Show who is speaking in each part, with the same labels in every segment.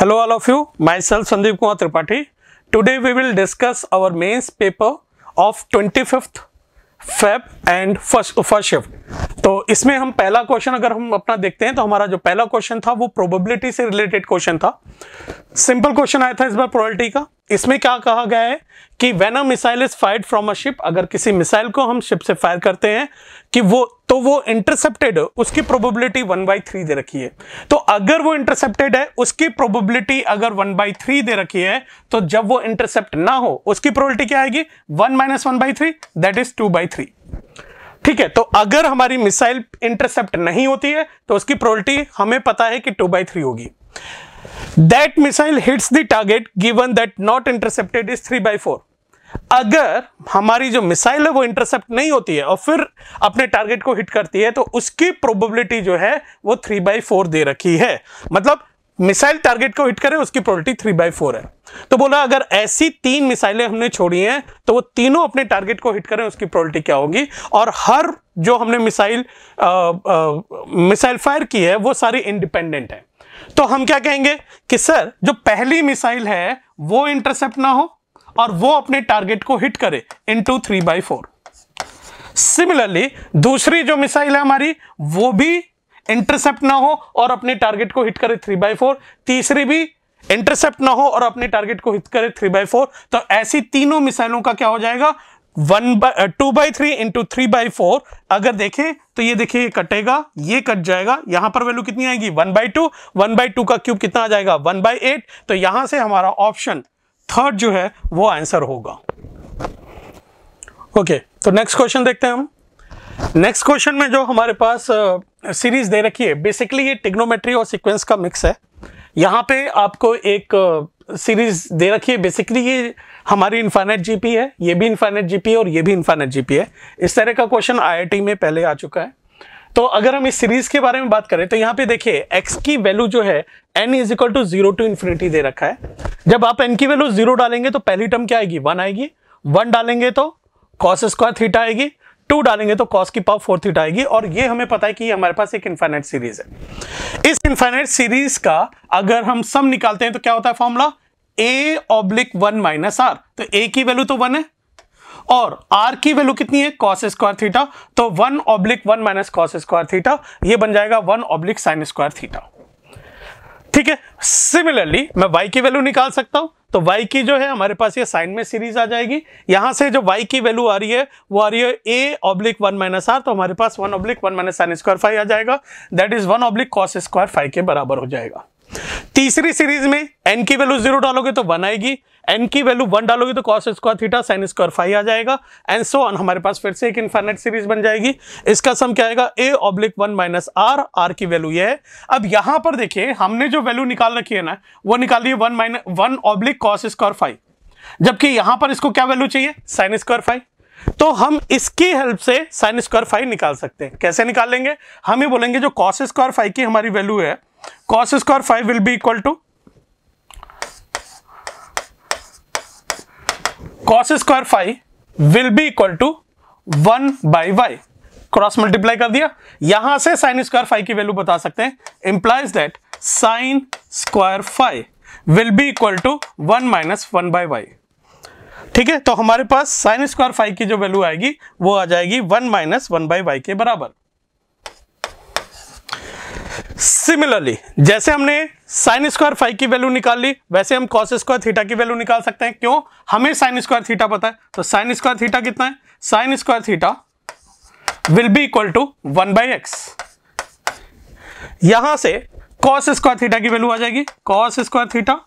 Speaker 1: Hello all of you, myself Sandeep Kumar Tripathi. Today we will discuss our mains paper of 25th Feb and first first shift तो इसमें हम पहला question अगर हम अपना देखते हैं तो हमारा जो पहला क्वेश्चन था वो प्रोबेबिलिटी से रिलेटेड क्वेश्चन था सिंपल क्वेश्चन आया था इस बार प्रोबेबिलिटी का इसमें क्या कहा गया है कि when a missile is fire from a ship अगर किसी मिसाइल को हम शिप से फायर करते हैं कि वो तो वो इंटरसेप्टेड उसकी प्रोबेबिलिटी वन बाई थ्री दे रखी है तो अगर वो इंटरसेप्टेड है उसकी प्रोबेबिलिटी अगर वन बाई थ्री दे रखी है तो जब वो इंटरसेप्ट ना हो उसकी प्रोबेबिलिटी क्या आएगी one minus one by three that is two by three ठीक है तो अगर हमारी मिसाइल इंटरसेप्ट नहीं होती है तो उसकी प्रोबेबिलिटी हमें पता है कि टू बाई थ्री होगी that missile hits the target given that not intercepted is three by four अगर हमारी जो मिसाइल है वो इंटरसेप्ट नहीं होती है और फिर अपने टारगेट को हिट करती है तो उसकी प्रोबेबिलिटी जो है वो थ्री बाई फोर दे रखी है मतलब मिसाइल टारगेट को हिट करे उसकी प्रोबेबिलिटी थ्री बाई फोर है तो बोला अगर ऐसी तीन मिसाइलें हमने छोड़ी हैं तो वो तीनों अपने टारगेट को हिट करें उसकी प्रोबेबिलिटी क्या होगी और हर जो हमने मिसाइल मिसाइल फायर की है वो सारी इंडिपेंडेंट है तो हम क्या कहेंगे कि सर जो पहली मिसाइल है वो इंटरसेप्ट ना हो और वो अपने टारगेट को हिट करे इन to three by four similarly दूसरी जो मिसाइल है हमारी वो भी इंटरसेप्ट ना हो और अपने टारगेट को हिट करे थ्री बाई फोर तीसरी भी इंटरसेप्ट ना हो और अपने टारगेट को हिट करे थ्री बाई फोर तो ऐसी तीनों मिसाइलों का क्या हो जाएगा one by two by three into three by four अगर देखें तो ये देखिए ये कटेगा ये कट जाएगा यहां पर वैल्यू कितनी आएगी one by two one by two का क्यूब कितना आ जाएगा वन बाई एट तो यहां से हमारा ऑप्शन थर्ड जो है वो आंसर होगा ओके okay, तो नेक्स्ट क्वेश्चन देखते हैं हम नेक्स्ट क्वेश्चन में जो हमारे पास सीरीज uh, दे रखी है बेसिकली ये टिग्नोमेट्री और सिक्वेंस का मिक्स है यहाँ पे आपको एक सीरीज uh, दे रखी है बेसिकली ये हमारी इन्फानेट जीपी है ये भी इन्फानेट जीपी है और ये भी इन्फानेट जीपी है इस तरह का क्वेश्चन आई में पहले आ चुका है तो अगर हम इस सीरीज के बारे में बात करें तो यहाँ पे देखिए एक्स की वैल्यू जो है n is equal to zero to infinity दे रखा है जब आप एन की वैल्यू जीरो डालेंगे तो पहली टर्म क्या आएगी वन आएगी वन डालेंगे तो कॉस स्क्वायर थीटा आएगी टू डालेंगे तो कॉस की पावर फोर थीटा आएगी और ये हमें पता है कि हमारे पास एक इन्फाइनाइट सीरीज है इस इन्फाइनाइट सीरीज का अगर हम सम निकालते हैं तो क्या होता है formula a oblique one minus r तो ए की वैल्यू तो वन है और आर की वैल्यू कितनी है कॉस स्क्वायर थीटा तो one oblique one minus cos square theta ये बन जाएगा one oblique sine square theta ठीक है सिमिलरली मैं वाई की वैल्यू निकाल सकता हूं तो y की जो है हमारे पास ये साइन में सीरीज आ जाएगी यहां से जो y की वैल्यू आ रही है वो आ रही है a oblique one minus r तो हमारे पास one oblique one minus sine square five आ जाएगा that is one oblique cos square five के बराबर हो जाएगा तीसरी सीरीज में एन की वैल्यू जीरो डालोगे तो वन आएगी एन की वैल्यू वन डालोगे तो cos square theta sine square five आ जाएगा एंड सो ऑन हमारे पास फिर से एक इन्फाइनेट सीरीज बन जाएगी इसका सम क्या आएगा a oblique one minus r r की वैल्यू ये है अब यहां पर देखिए हमने जो वैल्यू निकाल रखी है ना वो निकाल दी one minus one oblique cos square five जबकि यहां पर इसको क्या वैल्यू चाहिए साइन स्क्वायर फाइव तो हम इसकी हेल्प से साइन स्क्वायर फाइव निकाल सकते हैं कैसे निकालेंगे हम ही बोलेंगे जो कॉस स्क्वायर फाइव की हमारी वैल्यू है cos square 5 will be equal to cos square 5 will be equal to 1 by y cross multiply कर दिया यहां से साइन स्क्वायर फाइव की वैल्यू बता सकते हैं implies that sine square five will be equal to one minus one by y ठीक है तो हमारे पास साइन स्क्वायर फाइव की जो वैल्यू आएगी वो आ जाएगी one minus one by y के बराबर सिमिलरली जैसे हमने साइन स्क्वायर फाइव की वैल्यू निकाल ली वैसे हम कॉस स्क्वायर थीटा की वैल्यू निकाल सकते हैं क्यों हमें साइन स्क्वायर थीटा पता है तो साइन स्क्वायर थीटा कितना है sine square theta will be equal to one by x यहां से कॉस स्क्वायर थीटा की वैल्यू आ जाएगी cos square theta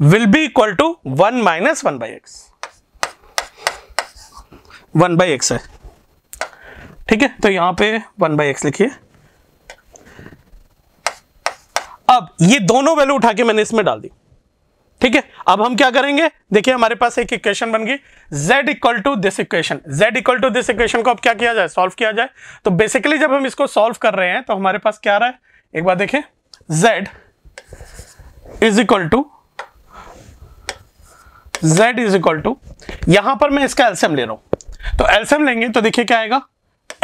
Speaker 1: will be equal to one minus one by x one by x है ठीक है तो यहां पे वन बाई एक्स लिखिए अब ये दोनों वैल्यू उठा के मैंने इसमें डाल दी ठीक है अब हम क्या करेंगे देखिए हमारे पास एक इक्वेशन बन गई z equal to this equation z equal to this equation को अब क्या किया जाए सॉल्व किया जाए तो बेसिकली जब हम इसको सॉल्व कर रहे हैं तो हमारे पास क्या आ रहा है एक बार देखें z is equal to z is equal to यहां पर मैं इसका एल्सियम ले रहा हूं तो एल्सियम लेंगे तो देखिए क्या आएगा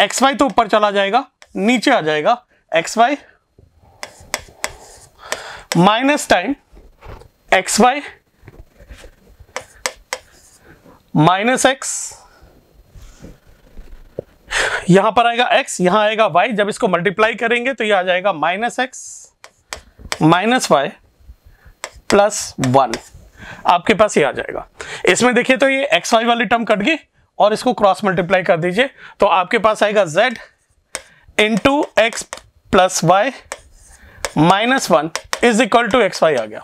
Speaker 1: एक्स वाई तो ऊपर चला जाएगा नीचे आ जाएगा x y minus time x y minus x यहां पर आएगा x यहां आएगा y जब इसको मल्टीप्लाई करेंगे तो ये आ जाएगा minus x minus y plus one आपके पास ये आ जाएगा इसमें देखिए तो ये एक्स वाई वाली टर्म कट गई और इसको क्रॉस मल्टीप्लाई कर दीजिए तो आपके पास आएगा z into x plus y minus one is equal to x y आ गया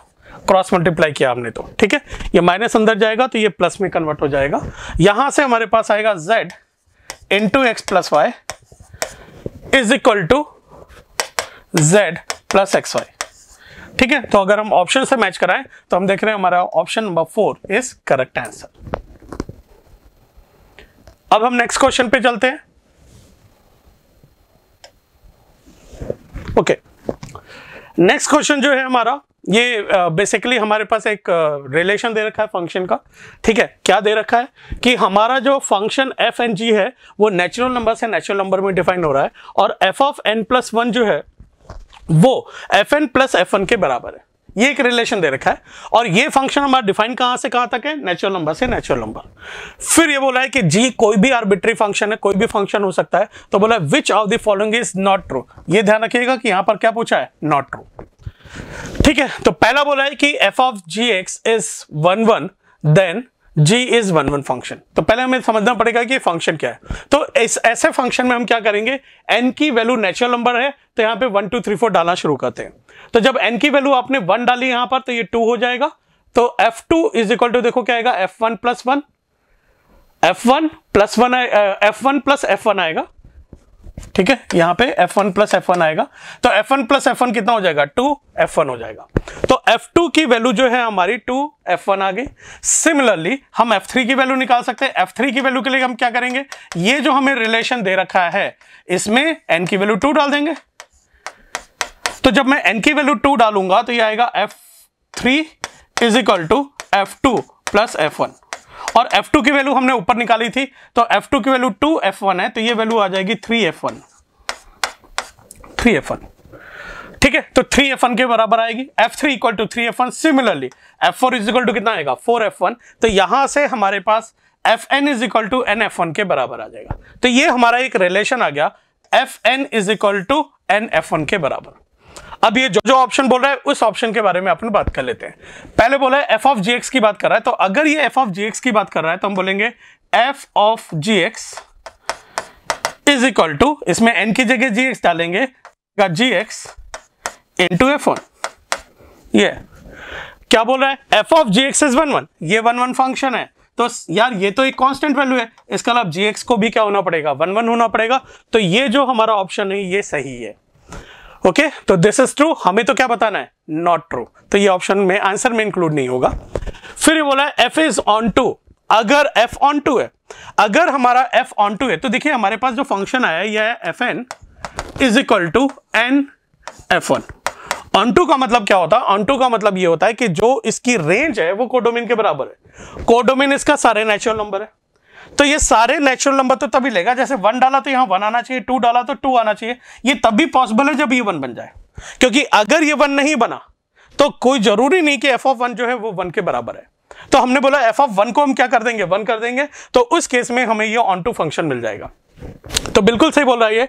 Speaker 1: क्रॉस मल्टीप्लाई किया हमने तो ठीक है ये माइनस अंदर जाएगा तो ये प्लस में कन्वर्ट हो जाएगा यहां से हमारे पास आएगा z into x plus y is equal to z plus x y ठीक है तो अगर हम ऑप्शन से मैच कराएं तो हम देख रहे हैं हमारा option number four is correct answer अब हम नेक्स्ट क्वेश्चन पे चलते हैं ओके okay. नेक्स्ट क्वेश्चन जो है हमारा ये बेसिकली uh, हमारे पास एक रिलेशन uh, दे रखा है फंक्शन का ठीक है क्या दे रखा है कि हमारा जो फंक्शन एफ एन जी है वो नेचुरल नंबर से नेचुरल नंबर में डिफाइन हो रहा है और f of n plus one जो है वो f n plus f one के बराबर है ये एक रिलेशन दे रखा है और ये फंक्शन हमारा डिफाइन कहां से कहां तक है नेचुरल नंबर से नेचुरल नंबर फिर ये बोला है कि जी कोई भी आर्बिट्री फंक्शन है कोई भी फंक्शन हो सकता है तो बोला which of the following is not true ये ध्यान रखिएगा कि यहां पर क्या पूछा है नॉट ट्रू ठीक है तो पहला बोला है कि f of g x is one one then g is one one function तो पहले हमें समझना पड़ेगा कि फंक्शन क्या है तो इस ऐसे फंक्शन में हम क्या करेंगे एन की वैल्यू नेचुरल नंबर है तो यहां पे वन टू थ्री फोर डालना शुरू करते हैं तो जब एन की वैल्यू आपने वन डाली यहां पर तो ये टू हो जाएगा तो f two is equal to देखो क्या आएगा f one plus one f one plus one f one plus f one आएगा ठीक है यहां पे F1 प्लस एफ आएगा तो F1 प्लस वन कितना हो जाएगा f1 हो जाएगा तो F2 की वैल्यू जो है हमारी वन आ गई सिमिलरली हम F3 की वैल्यू निकाल सकते हैं F3 की वैल्यू के लिए हम क्या करेंगे ये जो हमें रिलेशन दे रखा है इसमें n की वैल्यू 2 डाल देंगे तो जब मैं एन की वैल्यू टू डालूंगा तो ये आएगा f three is equal to f two plus f one और एफ टू की वैल्यू हमने ऊपर निकाली थी तो एफ टू की वैल्यू टू एफ वन है तो ये वैल्यू आ जाएगी three f one three f one ठीक है तो थ्री एफ वन के बराबर आएगी f three equal to three f one similarly f four is equal to कितना आएगा फोर एफ वन तो यहां से हमारे पास f n is equal to n f one के बराबर आ जाएगा तो ये हमारा एक रिलेशन आ गया f n is equal to n f one के बराबर अब ये जो जो ऑप्शन बोल रहा है उस ऑप्शन के बारे में अपन बात कर लेते हैं पहले बोला है एफ ऑफ जी एक्स की बात कर रहा है तो अगर ये एफ ऑफ जी एक्स की बात कर रहा है तो हम बोलेंगे f of g x is equal to इसमें एन की जगह जी एक्स डालेंगे g x to f one ये क्या बोल रहा है f of g x is one one ये वन वन फंक्शन है तो यार ये तो एक कांस्टेंट वैल्यू है इसका लाभ जी एक्स को भी क्या होना पड़ेगा वन वन होना पड़ेगा तो ये जो हमारा ऑप्शन है ये सही है ओके तो दिस इज ट्रू हमें तो क्या बताना है नॉट ट्रू तो ये ऑप्शन में आंसर में इंक्लूड नहीं होगा फिर बोला एफ इज ऑन टू अगर एफ ऑन टू है अगर हमारा एफ ऑन टू है तो देखिए हमारे पास जो फंक्शन आया है यह है f n is equal to n f one onto का मतलब क्या होता है ऑन टू का मतलब ये होता है कि जो इसकी रेंज है वो कोडोमिन के बराबर है कोडोमिन इसका सारे नेचुरल नंबर है तो ये सारे नेचुरल नंबर तो तभी लेगा जैसे वन डाला तो यहां वन आना चाहिए टू डाला तो टू आना चाहिए ये तभी पॉसिबल है जब ये वन बन जाए क्योंकि अगर ये वन नहीं बना तो कोई जरूरी नहीं कि एफ ऑफ वन जो है वो वन के बराबर है तो हमने बोला एफ ऑफ वन को हम क्या कर देंगे वन कर देंगे तो उस केस में हमें ये ऑन टू फंक्शन मिल जाएगा तो बिल्कुल सही बोल रहा है ये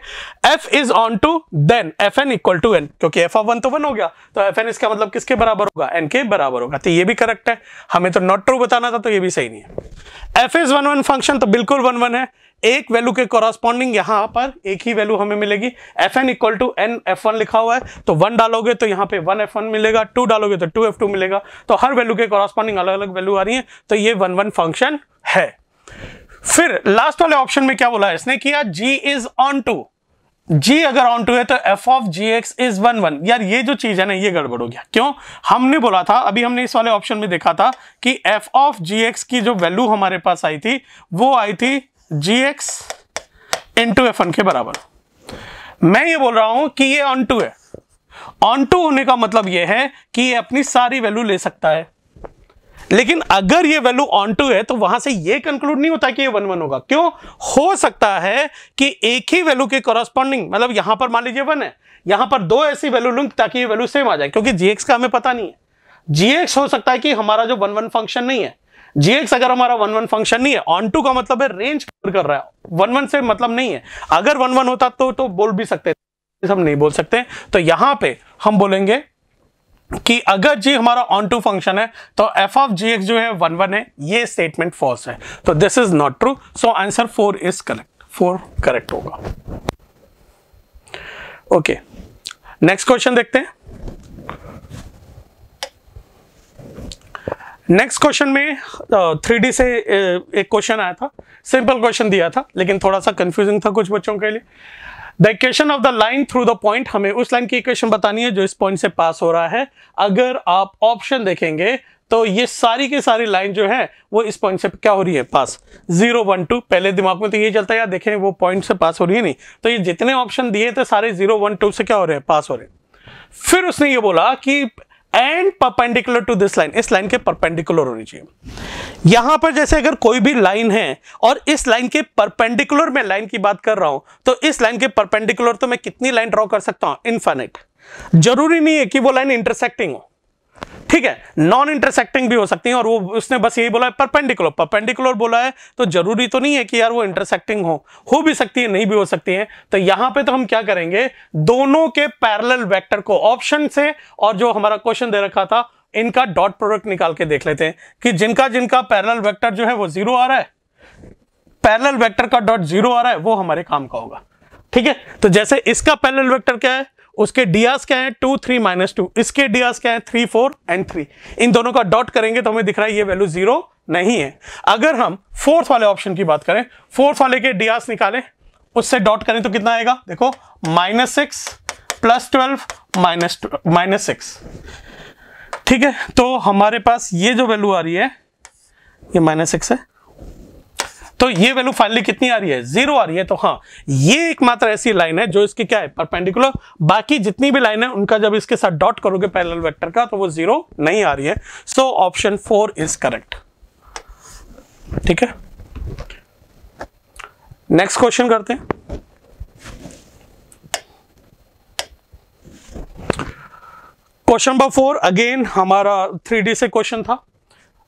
Speaker 1: f is onto then f n equal to n क्योंकि एफ ऑफ वन तो वन हो गया तो एफ एन इसका मतलब किसके बराबर होगा एन के बराबर होगा तो ये भी करेक्ट है हमें तो नॉट ट्रू बताना था तो ये भी सही नहीं है f is one one function तो बिल्कुल वन वन है एक वैल्यू के कॉरस्पॉन्डिंग यहां पर एक ही वैल्यू हमें मिलेगी f n equal to n f one लिखा हुआ है तो वन डालोगे तो यहां पे वन एफ वन मिलेगा टू डालोगे तो टू एफ टू मिलेगा तो हर वैल्यू के कॉरस्पॉन्डिंग अलग अलग वैल्यू आ रही है तो ये वन वन फंक्शन है फिर लास्ट वाले ऑप्शन में क्या बोला इसने किया g is onto g अगर ऑन टू है तो f of g x is one one यार ये जो चीज है ना ये गड़बड़ हो गया क्यों हमने बोला था अभी हमने इस वाले ऑप्शन में देखा था कि एफ ऑफ जी एक्स की जो वैल्यू हमारे पास आई थी वो आई थी g x into f one के बराबर मैं ये बोल रहा हूं कि ये ऑन टू है ऑन टू होने का मतलब ये है कि ये अपनी सारी वैल्यू ले सकता है लेकिन अगर ये वैल्यू ऑन टू है तो वहां से ये कंक्लूड नहीं होता कि ये वन वन होगा क्यों हो सकता है कि एक ही वैल्यू के कॉरस्पॉन्डिंग मतलब यहां पर मान लीजिए वन है यहां पर दो ऐसी वैल्यू लूंग ताकि ये वैल्यू सेम आ जाए क्योंकि जीएक्स का हमें पता नहीं है जीएक्स हो सकता है कि हमारा जो वन वन फंक्शन नहीं है जीएक्स अगर हमारा वन वन फंक्शन नहीं है ऑन टू का मतलब है रेंज कवर कर रहा है वन वन से मतलब नहीं है अगर वन वन होता तो तो बोल भी सकते हम नहीं बोल सकते तो यहां पे हम बोलेंगे कि अगर जी हमारा ऑन टू फंक्शन है तो एफ ऑफ जी एक्स जो है वन वन है ये स्टेटमेंट फॉल्स है तो this is not true so answer four is correct four correct होगा ओके नेक्स्ट क्वेश्चन देखते हैं नेक्स्ट क्वेश्चन में थ्री uh, डी से uh, एक क्वेश्चन आया था सिंपल क्वेश्चन दिया था लेकिन थोड़ा सा कंफ्यूजिंग था कुछ बच्चों के लिए the equation of the line through the point हमें उस लाइन की इक्वेशन बतानी है जो इस पॉइंट से पास हो रहा है अगर आप ऑप्शन देखेंगे तो ये सारी के सारी लाइन जो है वो इस पॉइंट से क्या हो रही है पास जीरो वन टू पहले दिमाग में तो ये चलता है यार देखें वो पॉइंट से पास हो रही है नहीं तो ये जितने ऑप्शन दिए थे सारे जीरो वन टू से क्या हो रहे हैं पास हो रहे हैं फिर उसने ये बोला कि and perpendicular to this line इस लाइन के परपेंडिकुलर होनी चाहिए यहां पर जैसे अगर कोई भी लाइन है और इस लाइन के परपेंडिकुलर में लाइन की बात कर रहा हूं तो इस लाइन के परपेंडिकुलर तो मैं कितनी लाइन ड्रॉ कर सकता हूं इनफाइनिट जरूरी नहीं है कि वो लाइन इंटरसेक्टिंग हो ठीक है नॉन इंटरसेक्टिंग भी हो सकती है और वो उसने बस यही बोला है परपेंडिकुलर परपेंडिकुलर बोला है तो जरूरी तो नहीं है कि यार वो इंटरसेक्टिंग हो हो भी सकती है नहीं भी हो सकती है तो यहां पे तो हम क्या करेंगे दोनों के पैरेलल वेक्टर को ऑप्शन से और जो हमारा क्वेश्चन दे रखा था इनका डॉट प्रोडक्ट निकाल के देख लेते हैं कि जिनका जिनका पैरल वैक्टर जो है वो जीरो आ रहा है पैरल वैक्टर का डॉट जीरो आ रहा है वो हमारे काम का होगा ठीक है तो जैसे इसका पैरल वैक्टर क्या है उसके डियास क्या है टू थ्री माइनस टू इसके डियास क्या है थ्री फोर एंड थ्री इन दोनों का डॉट करेंगे तो हमें दिख रहा है ये वैल्यू जीरो नहीं है अगर हम फोर्थ वाले ऑप्शन की बात करें फोर्थ वाले के डियास निकालें उससे डॉट करें तो कितना आएगा देखो minus six plus twelve minus minus six ठीक है तो हमारे पास ये जो वैल्यू आ रही है ये माइनस सिक्स है तो ये वैल्यू फाइनली कितनी आ रही है जीरो आ रही है तो हाँ ये एकमात्र ऐसी लाइन है जो इसकी क्या है परपेंडिकुलर बाकी जितनी भी लाइन है उनका जब इसके साथ डॉट करोगे पैरेलल वेक्टर का तो वो जीरो नहीं आ रही है so option four is correct ठीक है नेक्स्ट क्वेश्चन करते हैं क्वेश्चन नंबर फोर अगेन हमारा थ्री से क्वेश्चन था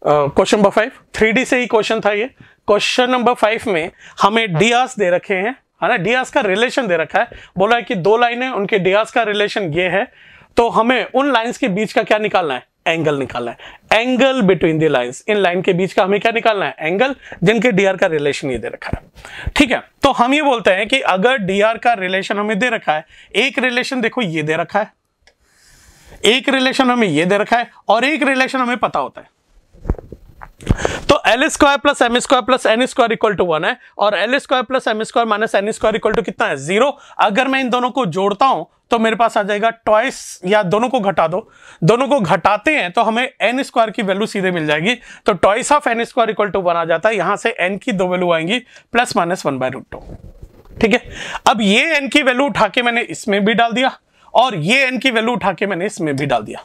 Speaker 1: क्वेश्चन नंबर फाइव थ्री से ही क्वेश्चन था ये क्वेश्चन नंबर फाइव में हमें डियास दे रखे हैं है ना डियास का रिलेशन दे रखा है बोला है कि दो लाइनें उनके डियास का रिलेशन ये है तो हमें उन लाइंस के बीच का क्या निकालना है एंगल निकालना है एंगल बिटवीन द लाइंस इन लाइन के बीच का हमें क्या निकालना है एंगल जिनके डीआर का रिलेशन ये दे रखा है ठीक है तो हम ये बोलते हैं कि अगर डीआर का रिलेशन हमें दे रखा है एक रिलेशन देखो ये दे रखा है एक रिलेशन हमें ये दे रखा है और एक रिलेशन हमें पता होता है तो l square plus m square plus n square equal to one है और l square plus m square minus n square equal to कितना है जीरो अगर मैं इन दोनों को जोड़ता हूं तो मेरे पास आ जाएगा ट्वाइस या दोनों को घटा दो दोनों को घटाते हैं तो हमें एन स्क्वायर की वैल्यू सीधे मिल जाएगी तो twice of n square equal to one आ जाता है यहां से एन की दो वैल्यू आएंगी plus minus one by root two ठीक है अब ये एन की वैल्यू उठा के मैंने इसमें भी डाल दिया और ये एन की वैल्यू उठा के मैंने इसमें भी डाल दिया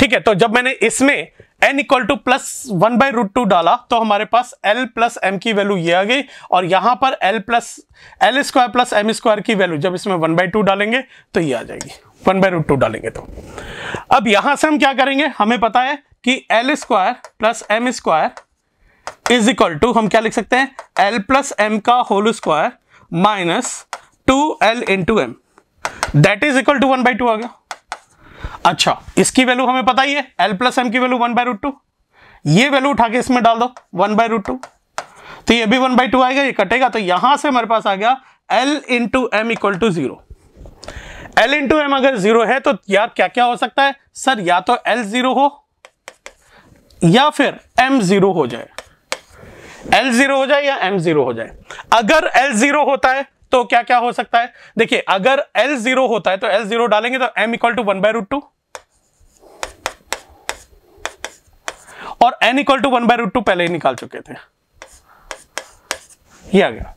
Speaker 1: ठीक है तो जब मैंने इसमें n equal to plus one by root two डाला तो हमारे पास एल प्लस एम की वैल्यू ये आ गई और यहां पर l plus l square plus m square की वैल्यू जब इसमें वन बाई टू डालेंगे तो ये आ जाएगी वन बाई रूट टू डालेंगे तो अब यहां से हम क्या करेंगे हमें पता है कि l square plus m square is equal to हम क्या लिख सकते हैं एल प्लस एम का whole square minus two l into m that is equal to one by two आ गया अच्छा इसकी वैल्यू हमें पता ही है एल प्लस एम की value one by root two ये वैल्यू उठा के इसमें डाल दो वन बाय रूट टू तो ये भी वन बाई टू आएगा ये कटेगा तो यहां से हमारे पास आ गया l into m equal to zero l into m अगर जीरो है तो यार क्या क्या हो सकता है सर या तो एल जीरो हो या फिर एम जीरो हो जाए एल जीरो हो जाए या एम जीरो हो जाए अगर एल जीरो होता है तो क्या क्या हो सकता है देखिए अगर एल जीरो होता है तो एल जीरो डालेंगे तो m equal to one by root two और n equal to one by root two पहले ही निकाल चुके थे ये आ गया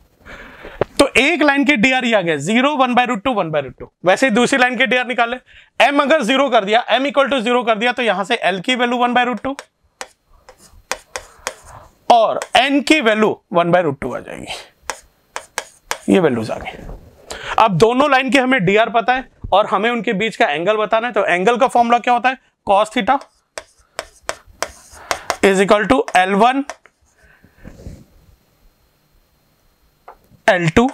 Speaker 1: तो एक लाइन के डीआर ही आ गया zero one by root two one by root two वैसे ही दूसरी लाइन के डीआर निकाले एम अगर जीरो कर दिया एम इक्वल टू जीरो कर दिया तो यहां से एल की value one by root two और एन की value one by root two आ जाएगी ये वैल्यूज आ गई अब दोनों लाइन के हमें डीआर पता है और हमें उनके बीच का एंगल बताना है तो एंगल का फॉर्मूला क्या होता है cos theta is equal to l one l two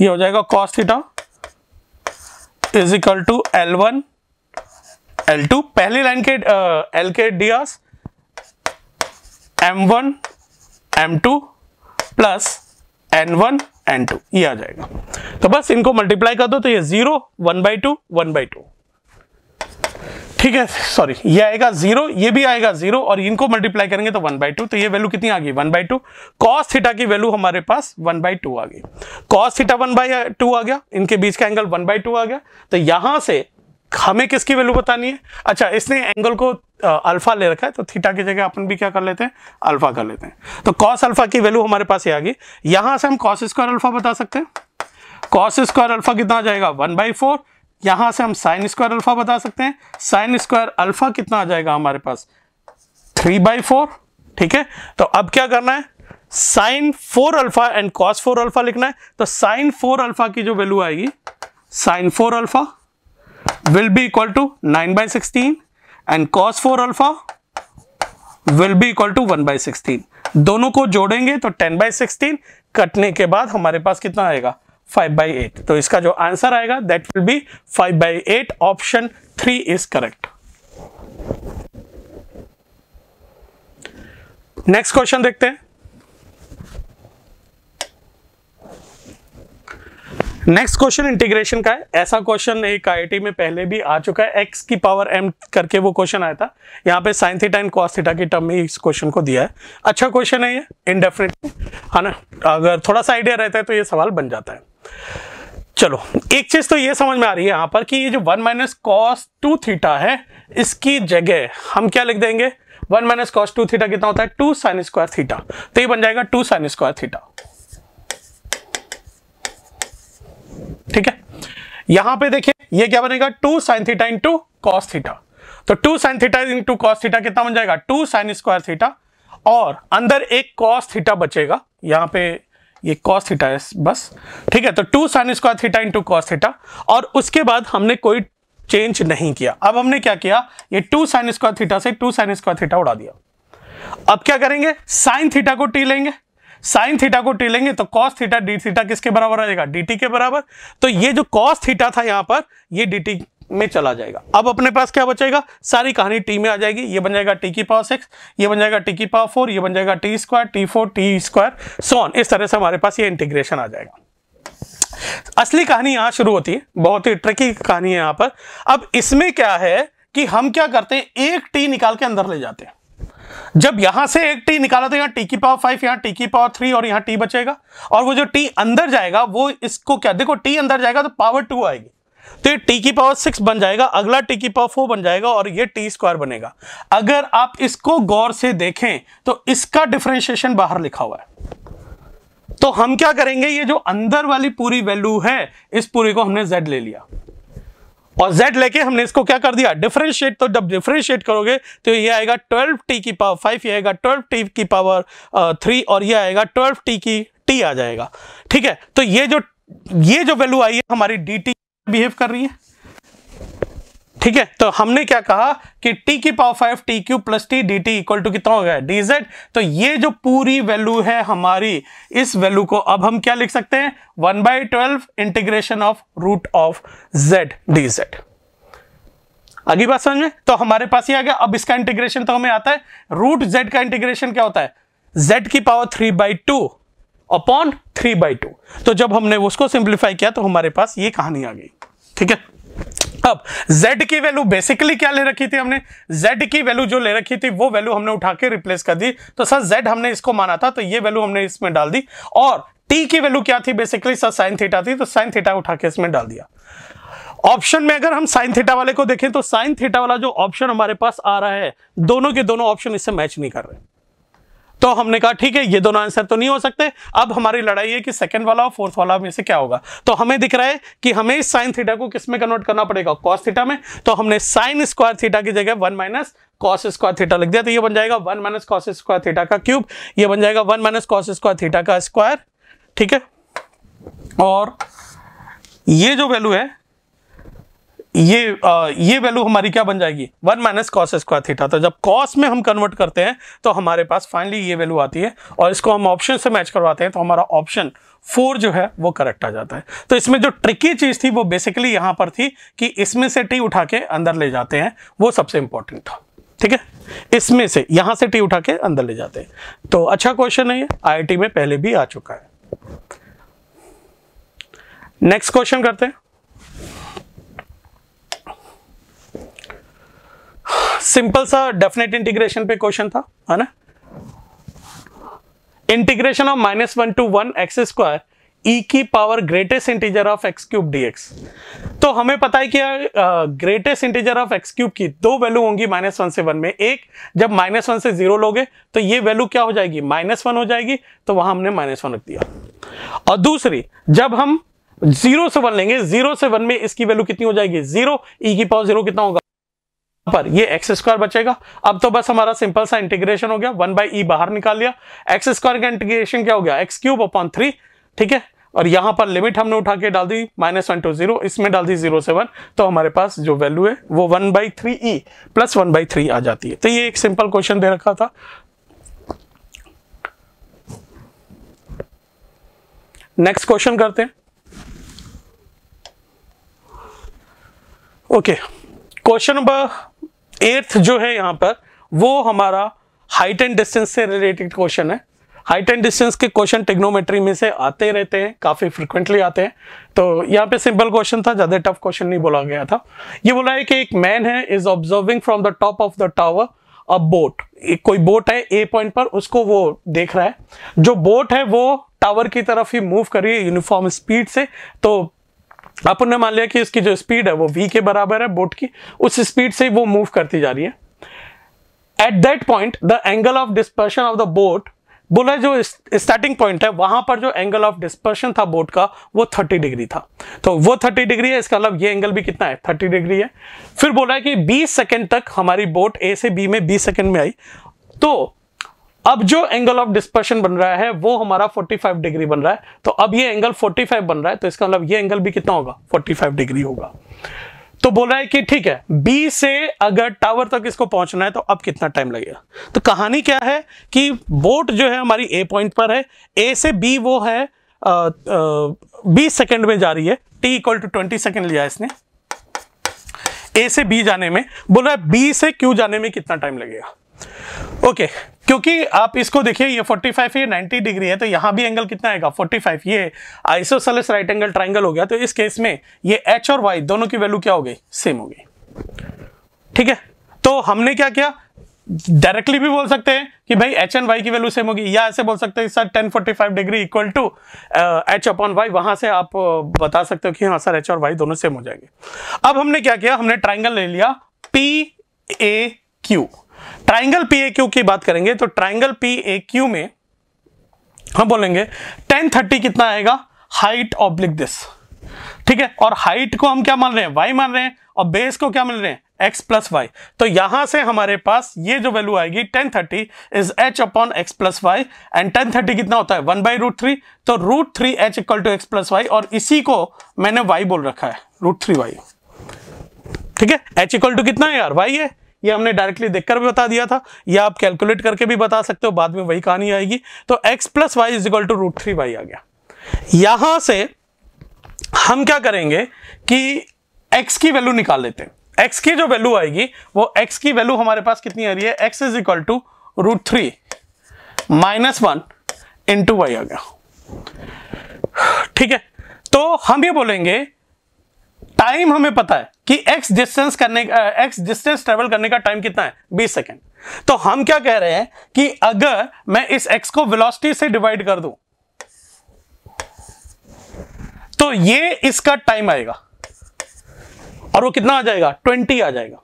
Speaker 1: ये हो जाएगा cos theta is equal to l one l two पहली लाइन के एल के DRs m one m two plus n one n two ये आ जाएगा तो बस इनको मल्टीप्लाई कर दो तो ये zero one by two one by two ठीक है सॉरी ये आएगा जीरो ये भी आएगा जीरो और इनको मल्टीप्लाई करेंगे तो वन बाई टू तो ये वैल्यू कितनी आ गई one by two cos theta की वैल्यू हमारे पास वन बाई टू आ गई cos theta one by two आ गया इनके बीच का एंगल वन बाई टू आ गया तो यहां से हमें किसकी वैल्यू बतानी है अच्छा इसने एंगल को अल्फा ले रखा है तो थीटा की जगह अपन भी क्या कर लेते हैं अल्फा कर लेते हैं तो कॉस अल्फा की वैल्यू हमारे पास ये आ गई यहां से हम कॉस स्क्वायर अल्फा बता सकते हैं कॉस स्क्वायर अल्फा कितना आ जाएगा वन बाई फोर यहां से हम साइन स्क्वायर अल्फा बता सकते हैं साइन स्क्वायर अल्फा कितना आ जाएगा हमारे पास थ्री बाई फोर ठीक है तो अब क्या करना है sine four alpha and cos four alpha लिखना है तो साइन फोर अल्फा की जो वैल्यू आएगी sine four alpha will be equal to nine by sixteen and cos four alpha will be equal to one by sixteen दोनों को जोड़ेंगे तो टेन बाई सिक्सटीन कटने के बाद हमारे पास कितना आएगा फाइव बाई एट तो इसका जो आंसर आएगा that will be five by eight option three is correct next question देखते हैं नेक्स्ट क्वेश्चन इंटीग्रेशन का है ऐसा क्वेश्चन एक आई में पहले भी आ चुका है एक्स की पावर एम करके वो क्वेश्चन आया था यहाँ पे sine theta and cos theta की टर्म में इस क्वेश्चन को दिया है अच्छा क्वेश्चन है ये इनडेफिनेटली है हाँ ना अगर थोड़ा सा आइडिया रहता है तो ये सवाल बन जाता है चलो एक चीज तो ये समझ में आ रही है यहाँ पर कि ये जो one minus cos two theta है इसकी जगह हम क्या लिख देंगे one minus cos two theta कितना होता है टू साइन स्क्वायर थीटा तो ये बन जाएगा टू साइन स्क्वायर थीटा ठीक है यहां पे देखिए ये क्या बनेगा two sine theta two cos theta तो two sine theta two cos theta कितना बन जाएगा टू साइन स्क्वायर थीटा और अंदर एक कॉस थीटा बचेगा यहां पे ये कॉस थीटा है बस ठीक है तो two sine square theta into cos theta और उसके बाद हमने कोई चेंज नहीं किया अब हमने क्या किया ये टू साइन स्क्वायर थीटा से टू साइन स्क्वायर थीटा उड़ा दिया अब क्या करेंगे साइन थीटा को टी लेंगे साइन थीटा को टेलेंगे तो कॉस थीटा डी थीटा किसके बराबर आ जाएगा डी के बराबर तो ये जो कॉस थीटा था यहां पर ये डी में चला जाएगा अब अपने पास क्या बचेगा सारी कहानी टी में आ जाएगी ये बन जाएगा टी की पावर सिक्स ये बन जाएगा टी की पावर फोर ये बन जाएगा t square t four t square सोन इस तरह से हमारे पास ये इंटीग्रेशन आ जाएगा असली कहानी यहां शुरू होती है बहुत ही ट्रिकी कहानी है यहां पर अब इसमें क्या है कि हम क्या करते हैं एक टी निकाल के अंदर ले जाते हैं जब यहां से एक टी निकाला तो यहां टी की पावर फाइव यहां टी की पावर थ्री और यहां टी बचेगा और वो जो टी अंदर जाएगा वो इसको क्या देखो टी अंदर जाएगा तो पावर टू आएगी तो ये टी की पावर सिक्स बन जाएगा अगला टी की पावर फोर बन जाएगा और ये टी स्क्वायर बनेगा अगर आप इसको गौर से देखें तो इसका डिफ्रेंशिएशन बाहर लिखा हुआ है तो हम क्या करेंगे ये जो अंदर वाली पूरी वैल्यू है इस पूरी को हमने जेड ले लिया और z लेके हमने इसको क्या कर दिया डिफरेंशिएट तो जब डिफरेंशिएट करोगे तो ये आएगा 12t की पावर 5 ये आएगा 12t की पावर थ्री और ये आएगा 12t की t आ जाएगा ठीक है तो ये जो ये जो वैल्यू आई है हमारी dt बिहेव कर रही है ठीक है तो हमने क्या कहा कि t की power five t cube plus t d t equal to कितना हो गया dz तो ये जो पूरी वैल्यू है हमारी इस वैल्यू को अब हम क्या लिख सकते हैं one by twelve integration of root of z dz अगली बात समझ में तो हमारे पास ये आ गया अब इसका इंटीग्रेशन तो हमें आता है रूट जेड का इंटीग्रेशन क्या होता है जेड की power three by two upon three by two तो जब हमने उसको सिंप्लीफाई किया तो हमारे पास ये कहानी आ गई ठीक है अब z की वैल्यू बेसिकली क्या ले रखी थी हमने z की वैल्यू जो ले रखी थी वो वैल्यू हमने उठा के रिप्लेस कर दी तो सर z हमने इसको माना था तो ये वैल्यू हमने इसमें डाल दी और t की वैल्यू क्या थी बेसिकली सर साइन थीटा थी तो साइन थीटा उठा के इसमें डाल दिया ऑप्शन में अगर हम साइन थीटा वाले को देखें तो साइन थीटा वाला जो ऑप्शन हमारे पास आ रहा है दोनों के दोनों ऑप्शन इससे मैच नहीं कर रहे हैं तो हमने कहा ठीक है ये दोनों आंसर तो नहीं हो सकते अब हमारी लड़ाई है कि सेकंड वाला और फोर्थ वाला में से क्या होगा तो हमें दिख रहा है कि हमें साइन थीटा को किसमें कन्वर्ट करना पड़ेगा कॉस थीटा में तो हमने साइन स्क्वायर थीटा की जगह one minus cos square theta लिख दिया तो ये बन जाएगा one minus cos square theta का क्यूब ये बन जाएगा one minus cos square theta का स्क्वायर ठीक है और ये जो वैल्यू है ये आ, ये वैल्यू हमारी क्या बन जाएगी one minus cos square theta तो जब कॉस में हम कन्वर्ट करते हैं तो हमारे पास फाइनली ये वैल्यू आती है और इसको हम ऑप्शन से मैच करवाते हैं तो हमारा ऑप्शन फोर जो है वो करेक्ट आ जाता है तो इसमें जो ट्रिकी चीज़ थी वो बेसिकली यहां पर थी कि इसमें से टी उठा के अंदर ले जाते हैं वो सबसे इंपॉर्टेंट था ठीक है इसमें से यहां से टी उठा के अंदर ले जाते हैं तो अच्छा क्वेश्चन है ये आई में पहले भी आ चुका है नेक्स्ट क्वेश्चन करते हैं सिंपल सा डेफिनेट इंटीग्रेशन पे क्वेश्चन था है ना integration of minus one two one x square e की power greatest integer of x cube dx तो हमें पता है कि greatest integer of x cube की दो वैल्यू होंगी माइनस वन से वन में एक जब माइनस वन से जीरो लोगे तो ये वैल्यू क्या हो जाएगी माइनस वन हो जाएगी तो वहां हमने माइनस वन रख दिया और दूसरी जब हम जीरो से वन लेंगे जीरो से वन में इसकी वैल्यू कितनी हो जाएगी जीरो ई e की पावर जीरो कितना होगा पर ये एक्स स्क्वायर बचेगा अब तो बस हमारा सिंपल सा इंटीग्रेशन हो गया वन बाई ई बाहर निकाल लिया एक्स स्क्वायर का इंटीग्रेशन क्या हो गया एक्स क्यूब अपॉन थ्री ठीक है और यहां पर लिमिट हमने उठा के डाल दी माइनस वन टू जीरो इसमें डाल दी जीरो से वन तो हमारे पास जो वैल्यू है वो one by three e plus one by three आ जाती है तो ये एक सिंपल क्वेश्चन दे रखा था नेक्स्ट क्वेश्चन करते हैं ओके क्वेश्चन नंबर एट्थ जो है यहाँ पर वो हमारा हाइट एंड डिस्टेंस से रिलेटेड क्वेश्चन है हाइट एंड डिस्टेंस के क्वेश्चन टेग्नोमेट्री में से आते रहते हैं काफ़ी फ्रिक्वेंटली आते हैं तो यहाँ पे सिंपल क्वेश्चन था ज़्यादा टफ क्वेश्चन नहीं बोला गया था ये बोला है कि एक मैन है is observing from the top of the tower a boat एक कोई बोट है ए पॉइंट पर उसको वो देख रहा है जो बोट है वो टावर की तरफ ही मूव करिए यूनिफॉर्म स्पीड से तो अपन ने मान लिया कि इसकी जो स्पीड है वो वी के बराबर है बोट की उस स्पीड से वो मूव करती जा रही है at that point the angle of dispersion of the boat बोला जो स्टार्टिंग पॉइंट है वहां पर जो एंगल ऑफ डिस्पर्शन था बोट का वो 30 डिग्री था तो वो 30 डिग्री है इसका मतलब ये एंगल भी कितना है 30 डिग्री है फिर बोला है कि 20 सेकंड तक हमारी बोट ए से बी में 20 सेकंड में आई तो अब जो एंगल ऑफ डिस्पर्शन बन रहा है वो हमारा 45 डिग्री बन रहा है तो अब ये एंगल 45 बन रहा है तो इसका मतलब ये एंगल भी कितना होगा 45 डिग्री होगा तो बोल रहा है कि ठीक है बी से अगर टावर तक इसको पहुंचना है तो अब कितना टाइम लगेगा तो कहानी क्या है कि बोट जो है हमारी ए पॉइंट पर है ए से बी वो है बीस सेकेंड में जा रही है t equal to twenty second लिया इसने ए से बी जाने में बोल रहा है बी से क्यू जाने में कितना टाइम लगेगा ओके okay, क्योंकि आप इसको देखिए ये 45 है ये 90 डिग्री है तो यहाँ भी एंगल कितना आएगा 45 ये आइसोसेलेस राइट एंगल ट्राइंगल हो गया तो इस केस में ये एच और वाई दोनों की वैल्यू क्या हो गई सेम हो गई ठीक है तो हमने क्या किया डायरेक्टली भी बोल सकते हैं कि भाई एच एंड वाई की वैल्यू सेम होगी या ऐसे बोल सकते हैं sir five degree equal to h upon y वहां से आप uh, बता सकते हो कि हाँ सर एच और वाई दोनों सेम हो जाएंगे अब हमने क्या किया हमने ट्राइंगल ले लिया P A Q triangle P की बात करेंगे तो ट्राइंगल पी में हम बोलेंगे टेन थर्टी कितना आएगा हाइट ऑब्लिक दिस ठीक है और हाइट को हम क्या मान रहे हैं वाई मान रहे हैं और बेस को क्या मिल रहे हैं एक्स प्लस वाई तो यहां से हमारे पास ये जो वैल्यू आएगी tan thirty is h upon x plus y and tan thirty कितना होता है वन बाई रूट थ्री तो root three h equal to x plus y और इसी को मैंने वाई बोल रखा है रूट थ्री वाई ठीक है एच इक्वल टू कितना है यार वाई है ये हमने डायरेक्टली देखकर भी बता दिया था या आप कैलकुलेट करके भी बता सकते हो बाद में वही कहानी आएगी तो x plus y is equal to root three y आ गया यहां से हम क्या करेंगे कि x की वैल्यू निकाल लेते हैं एक्स की जो वैल्यू आएगी वो एक्स की वैल्यू हमारे पास कितनी आ रही है x is equal to root three minus one into y आ गया ठीक है तो हम ये बोलेंगे टाइम हमें पता है कि एक्स डिस्टेंस करने एक्स डिस्टेंस ट्रेवल करने का टाइम कितना है बीस सेकेंड तो हम क्या कह रहे हैं कि अगर मैं इस एक्स को वेलोसिटी से डिवाइड कर दूं तो ये इसका टाइम आएगा और वो कितना आ जाएगा 20 आ जाएगा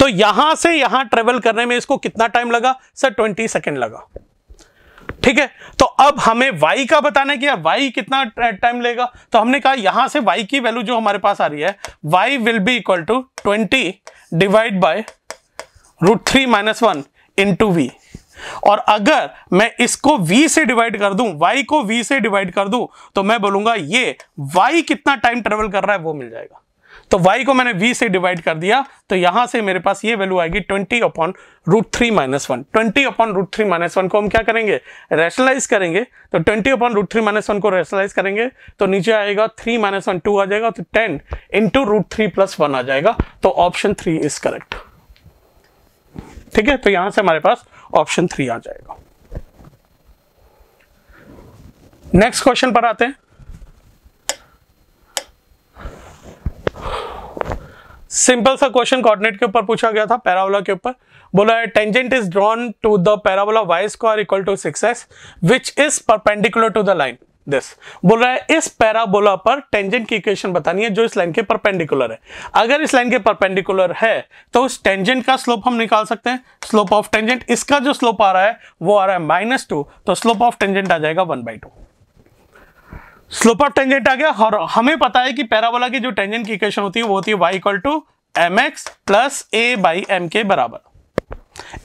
Speaker 1: तो यहां से यहां ट्रेवल करने में इसको कितना टाइम लगा सर 20 सेकेंड लगा ठीक है तो अब हमें वाई का बताना है कि यार वाई कितना टाइम लेगा तो हमने कहा यहां से वाई की वैल्यू जो हमारे पास आ रही है y will be equal to twenty divide by root three minus one into v और अगर मैं इसको v से डिवाइड कर दूं y को v से डिवाइड कर दूं तो मैं बोलूंगा ये y कितना टाइम ट्रेवल कर रहा है वो मिल जाएगा तो y को मैंने v से डिवाइड कर दिया तो यहां से मेरे पास ये वैल्यू आएगी 20 upon root three minus one twenty upon root three minus one को हम क्या करेंगे रैशनलाइज करेंगे तो 20 upon root three minus one को रैशनलाइज करेंगे तो नीचे आएगा थ्री माइनस वन टू आ जाएगा तो ten into root three plus one आ जाएगा तो ऑप्शन थ्री इज करेक्ट ठीक है तो यहां से हमारे पास ऑप्शन थ्री आ जाएगा नेक्स्ट क्वेश्चन पर आते हैं सिंपल सा क्वेश्चन कोऑर्डिनेट के ऊपर पूछा गया था पैराबोला के ऊपर बोला है tangent is drawn to the parabola y square equal to six s which is perpendicular to the line this बोल रहा है इस पैराबोला पर टेंजेंट की इक्वेशन बतानी है जो इस लाइन के परपेंडिकुलर है अगर इस लाइन के परपेंडिकुलर है तो उस टेंजेंट का स्लोप हम निकाल सकते हैं स्लोप ऑफ टेंजेंट इसका जो स्लोप आ रहा है वो आ रहा है माइनस टू तो स्लोप ऑफ टेंजेंट आ जाएगा one by two slope of tangent आ गया और हमें पता है कि पैराबोला की जो टेंजेंट की इक्वेशन होती है वो होती है y equal to m x plus a by m के बराबर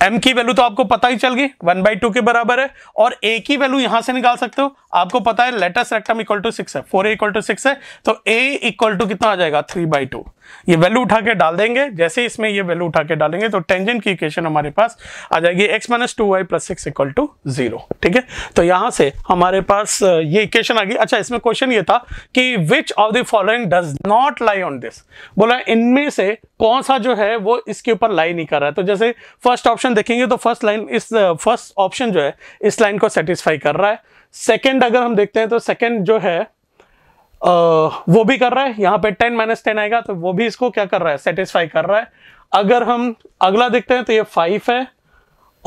Speaker 1: m की वैल्यू तो आपको पता ही चल गई वन बाई टू के बराबर है और a की वैल्यू यहां से निकाल सकते हो आपको पता है latus rectum equal to six है four a equal to six है तो a इक्वल टू कितना आ जाएगा थ्री बाई टू ये वैल्यू उठा के डाल देंगे जैसे इसमें ये वैल्यू उठा के डालेंगे तो टेंजेंट की इक्वेशन हमारे पास आ जाएगी x minus two y plus six equal to zero ठीक है तो यहां से हमारे पास ये इक्वेशन आ गई अच्छा इसमें क्वेश्चन ये था कि which of the following does not lie on this बोला इनमें से कौन सा जो है वो इसके ऊपर लाई नहीं कर रहा है तो जैसे फर्स्ट ऑप्शन देखेंगे तो फर्स्ट लाइन इस फर्स्ट ऑप्शन जो है इस लाइन को सेटिस्फाई कर रहा है सेकेंड अगर हम देखते हैं तो सेकेंड जो है वो भी कर रहा है यहाँ पे टेन माइनस टेन आएगा तो वो भी इसको क्या कर रहा है सेटिस्फाई कर रहा है अगर हम अगला देखते हैं तो ये फाइव है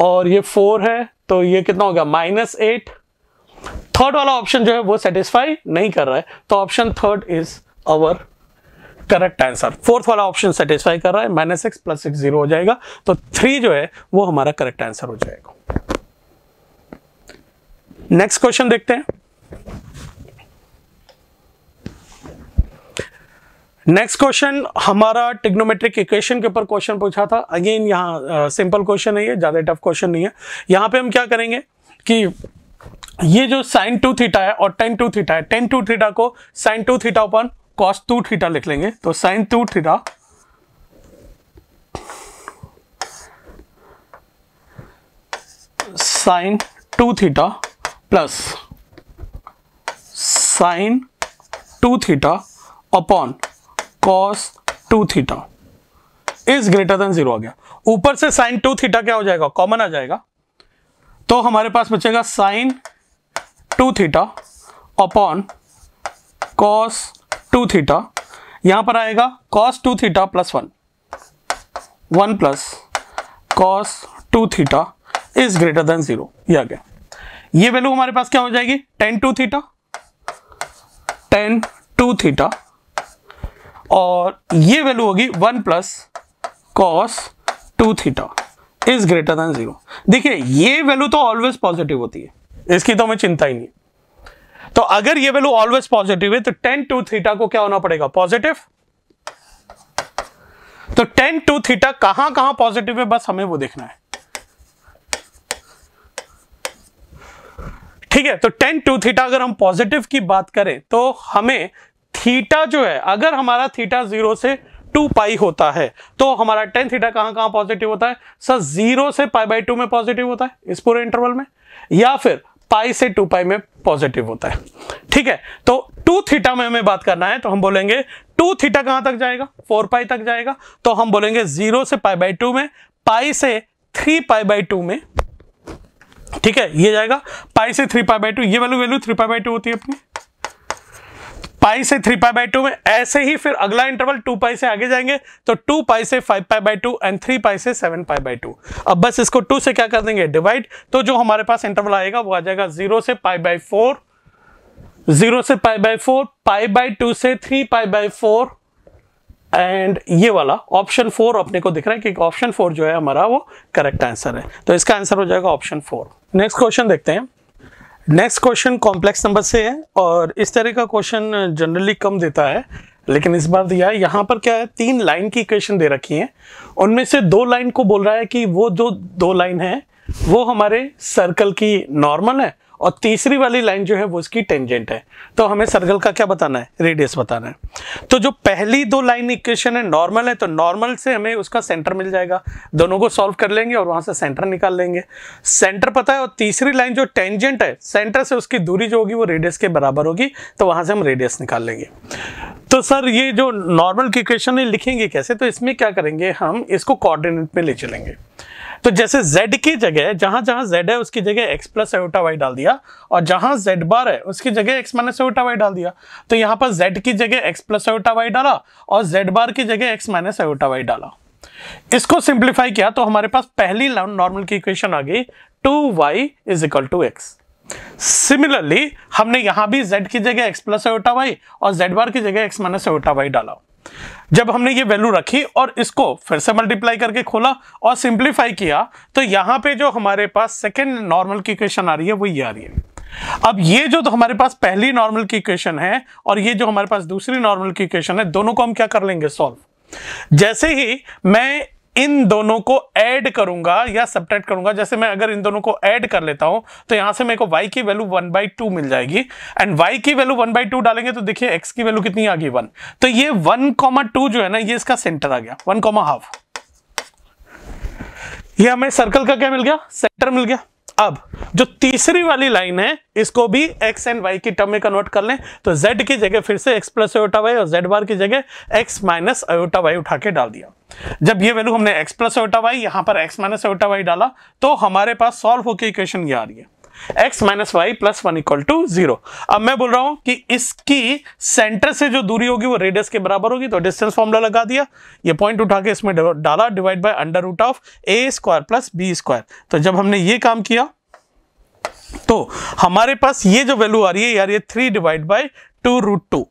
Speaker 1: और ये फोर है तो ये कितना होगा माइनस एट थर्ड वाला ऑप्शन जो है वो सेटिस्फाई नहीं कर रहा है तो option third is our correct answer fourth वाला ऑप्शन सेटिस्फाई कर रहा है minus x plus six zero हो जाएगा तो थ्री जो है वो हमारा करेक्ट आंसर हो जाएगा नेक्स्ट क्वेश्चन देखते हैं नेक्स्ट क्वेश्चन हमारा टिग्नोमेट्रिक इक्वेशन के ऊपर क्वेश्चन पूछा था अगेन यहाँ सिंपल क्वेश्चन है ये ज़्यादा टफ क्वेश्चन नहीं है यहाँ पे हम क्या करेंगे कि ये जो साइन टू थीटा है और टेन टू थीटा है टेन टू थीटा को साइन टू थीटा ऊपर कॉस टू थीटा लिख लेंगे तो sine two theta sine two theta plus sine two theta upon cos two theta is greater than zero आ गया ऊपर से साइन टू थीटा क्या हो जाएगा कॉमन आ जाएगा तो हमारे पास बचेगा sine two theta upon cos two theta यहां पर आएगा cos two theta plus one one plus cos two theta is greater than zero आ गया ये वैल्यू हमारे पास क्या हो जाएगी tan two theta tan two theta और ये वैल्यू होगी one plus cos two theta is greater than zero देखिए ये वैल्यू तो ऑलवेज पॉजिटिव होती है इसकी तो हमें चिंता ही नहीं तो अगर ये वैल्यू ऑलवेज पॉजिटिव है तो टेन टू थीटा को क्या होना पड़ेगा पॉजिटिव तो टेन टू थीटा कहां कहां पॉजिटिव है बस हमें वो देखना है ठीक है तो टेन टू थीटा अगर हम पॉजिटिव की बात करें तो हमें थीटा जो है अगर हमारा थीटा जीरो से टू पाई होता है तो हमारा टेन थीटा कहां कहां पॉजिटिव होता है सर जीरो से पाई बाई टू में पॉजिटिव होता है इस पूरे इंटरवल में या फिर पाई से टू पाई में पॉजिटिव होता है ठीक है तो टू थीटा में हमें बात करना है तो हम बोलेंगे टू थीटा कहां तक जाएगा फोर पाई तक जाएगा तो हम बोलेंगे जीरो से पाई बाई टू में पाई से थ्री पाई बाई टू में ठीक है ये जाएगा पाई से थ्री पाई बाई टू ये value value three pi by two होती है अपनी पाई से थ्री पाई बाई टू में ऐसे ही फिर अगला इंटरवल टू पाई से आगे जाएंगे तो टू पाई से five pi by two and three pi से सेवन पाई बाई टू अब बस इसको टू से क्या कर देंगे डिवाइड तो जो हमारे पास इंटरवल आएगा वो आ जाएगा जीरो से पाई बाई फोर जीरो से pi by four pi by two से three pi by four and ये वाला ऑप्शन फोर अपने को दिख रहा है कि ऑप्शन फोर जो है हमारा वो करेक्ट आंसर है तो इसका आंसर हो जाएगा ऑप्शन फोर नेक्स्ट क्वेश्चन देखते हैं नेक्स्ट क्वेश्चन कॉम्प्लेक्स नंबर से है और इस तरह का क्वेश्चन जनरली कम देता है लेकिन इस बार दिया है यहाँ पर क्या है तीन लाइन की इक्वेशन दे रखी है उनमें से दो लाइन को बोल रहा है कि वो जो दो लाइन है वो हमारे सर्कल की नॉर्मल है और तीसरी वाली लाइन जो है वो इसकी टेंजेंट है तो हमें सर्कल का क्या बताना है रेडियस बताना है तो जो पहली दो लाइन इक्वेशन है नॉर्मल है तो नॉर्मल से हमें उसका सेंटर मिल जाएगा दोनों को सॉल्व कर लेंगे और वहां से सेंटर निकाल लेंगे सेंटर पता है और तीसरी लाइन जो टेंजेंट है सेंटर से उसकी दूरी जो होगी वो रेडियस के बराबर होगी तो वहां से हम रेडियस निकाल लेंगे तो सर ये जो नॉर्मल की इक्वेशन लिखेंगे कैसे तो इसमें क्या करेंगे हम इसको कोऑर्डिनेट में ले चलेंगे तो जैसे z की जगह जहां जहां z है उसकी जगह x प्लस एवटा वाई डाल दिया और जहां z बार है उसकी जगह x माइनस एवटा वाई डाल दिया तो यहां पर z की जगह x प्लस एवटा वाई डाला और z बार की जगह x माइनस एवटा वाई डाला इसको सिंप्लीफाई किया तो हमारे पास पहली नॉर्मल की इक्वेशन आ गई two y is equal to x similarly हमने यहां भी z की जगह x प्लस एवटा वाई और z बार की जगह x माइनस एवटा वाई डाला जब हमने ये वैल्यू रखी और इसको फिर से मल्टीप्लाई करके खोला और सिंप्लीफाई किया तो यहां पे जो हमारे पास सेकेंड नॉर्मल की क्वेश्चन आ रही है वो ये आ रही है अब ये जो तो हमारे पास पहली नॉर्मल की क्वेश्चन है और ये जो हमारे पास दूसरी नॉर्मल की क्वेश्चन है दोनों को हम क्या कर लेंगे सॉल्व जैसे ही मैं इन दोनों को ऐड करूंगा या सब्ट्रैक्ट करूंगा जैसे मैं अगर इन दोनों को ऐड कर लेता हूं तो यहां से मेरे को y की वैल्यू वन बाई टू मिल जाएगी एंड y की वैल्यू वन बाई टू डालेंगे तो देखिए x की वैल्यू कितनी आ गई वन तो ये वन कॉमा टू जो है ना ये इसका सेंटर आ गया वन कॉमा हाफ ये हमें सर्कल का क्या मिल गया सेंटर मिल गया अब जो तीसरी वाली लाइन है इसको भी एक्स एंड वाई की टर्म में कन्वर्ट कर लें तो जेड की जगह फिर से एक्स प्लस अयोटा वाई और जेड बार की जगह एक्स माइनस अयोटा वाई उठा के डाल दिया जब ये वैल्यू हमने एक्स प्लस अयोटा वाई यहां पर एक्स माइनस अयोटा वाई डाला तो हमारे पास सॉल्व होकर इक्वेशन ये आ रही है x minus y plus one equal to zero अब मैं बोल रहा हूं कि इसकी सेंटर से जो दूरी होगी वो रेडियस के बराबर होगी तो डिस्टेंस फॉर्मूला लगा दिया ये पॉइंट उठा के इसमें डाला divide by under root of A square plus B square तो जब हमने ये काम किया तो हमारे पास ये जो वैल्यू आ रही है यार ये three divide by two root two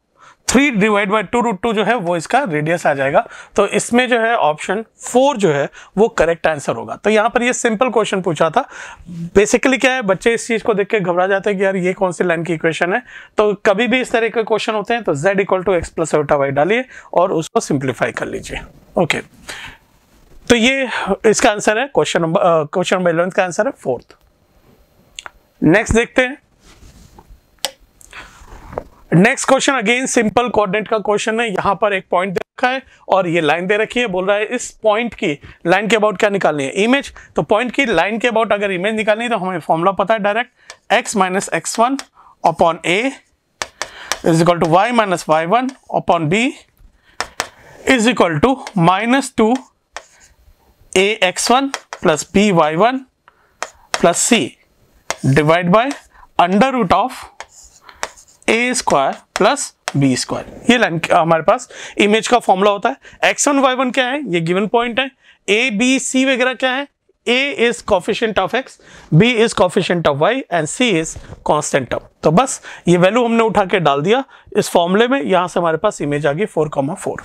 Speaker 1: three divide by two root two जो है वो इसका रेडियस आ जाएगा तो इसमें जो है ऑप्शन फोर जो है वो करेक्ट आंसर होगा तो यहाँ पर ये सिंपल क्वेश्चन पूछा था बेसिकली क्या है बच्चे इस चीज़ को देख के घबरा जाते हैं कि यार ये कौन सी लाइन की इक्वेशन है तो कभी भी इस तरह के क्वेश्चन होते हैं तो z equal to x plus iota y डालिए और उसको सिंप्लीफाई कर लीजिए ओके तो ये इसका आंसर है question number question number eleventh का आंसर है फोर्थ नेक्स्ट देखते हैं next question again simple coordinate का क्वेश्चन है यहां पर एक पॉइंट दे रखा है और ये लाइन दे रखी है बोल रहा है इस पॉइंट की लाइन के अबाउट क्या निकालनी है इमेज तो पॉइंट की लाइन के अबाउट अगर इमेज निकालनी है तो हमें फॉर्मूला पता है direct x minus x one upon a is equal to y minus y one upon b is equal to minus two a x one plus b y one plus c divide by under root of A square plus B square ये line हमारे पास image का formula होता है x one Y one क्या है ये given point है ए बी सी वगैरह क्या है a is coefficient of x b is coefficient of y and c is constant of तो बस ये वैल्यू हमने उठा के डाल दिया इस फॉर्मूले में यहां से हमारे पास इमेज आ गई फोर कॉमा फोर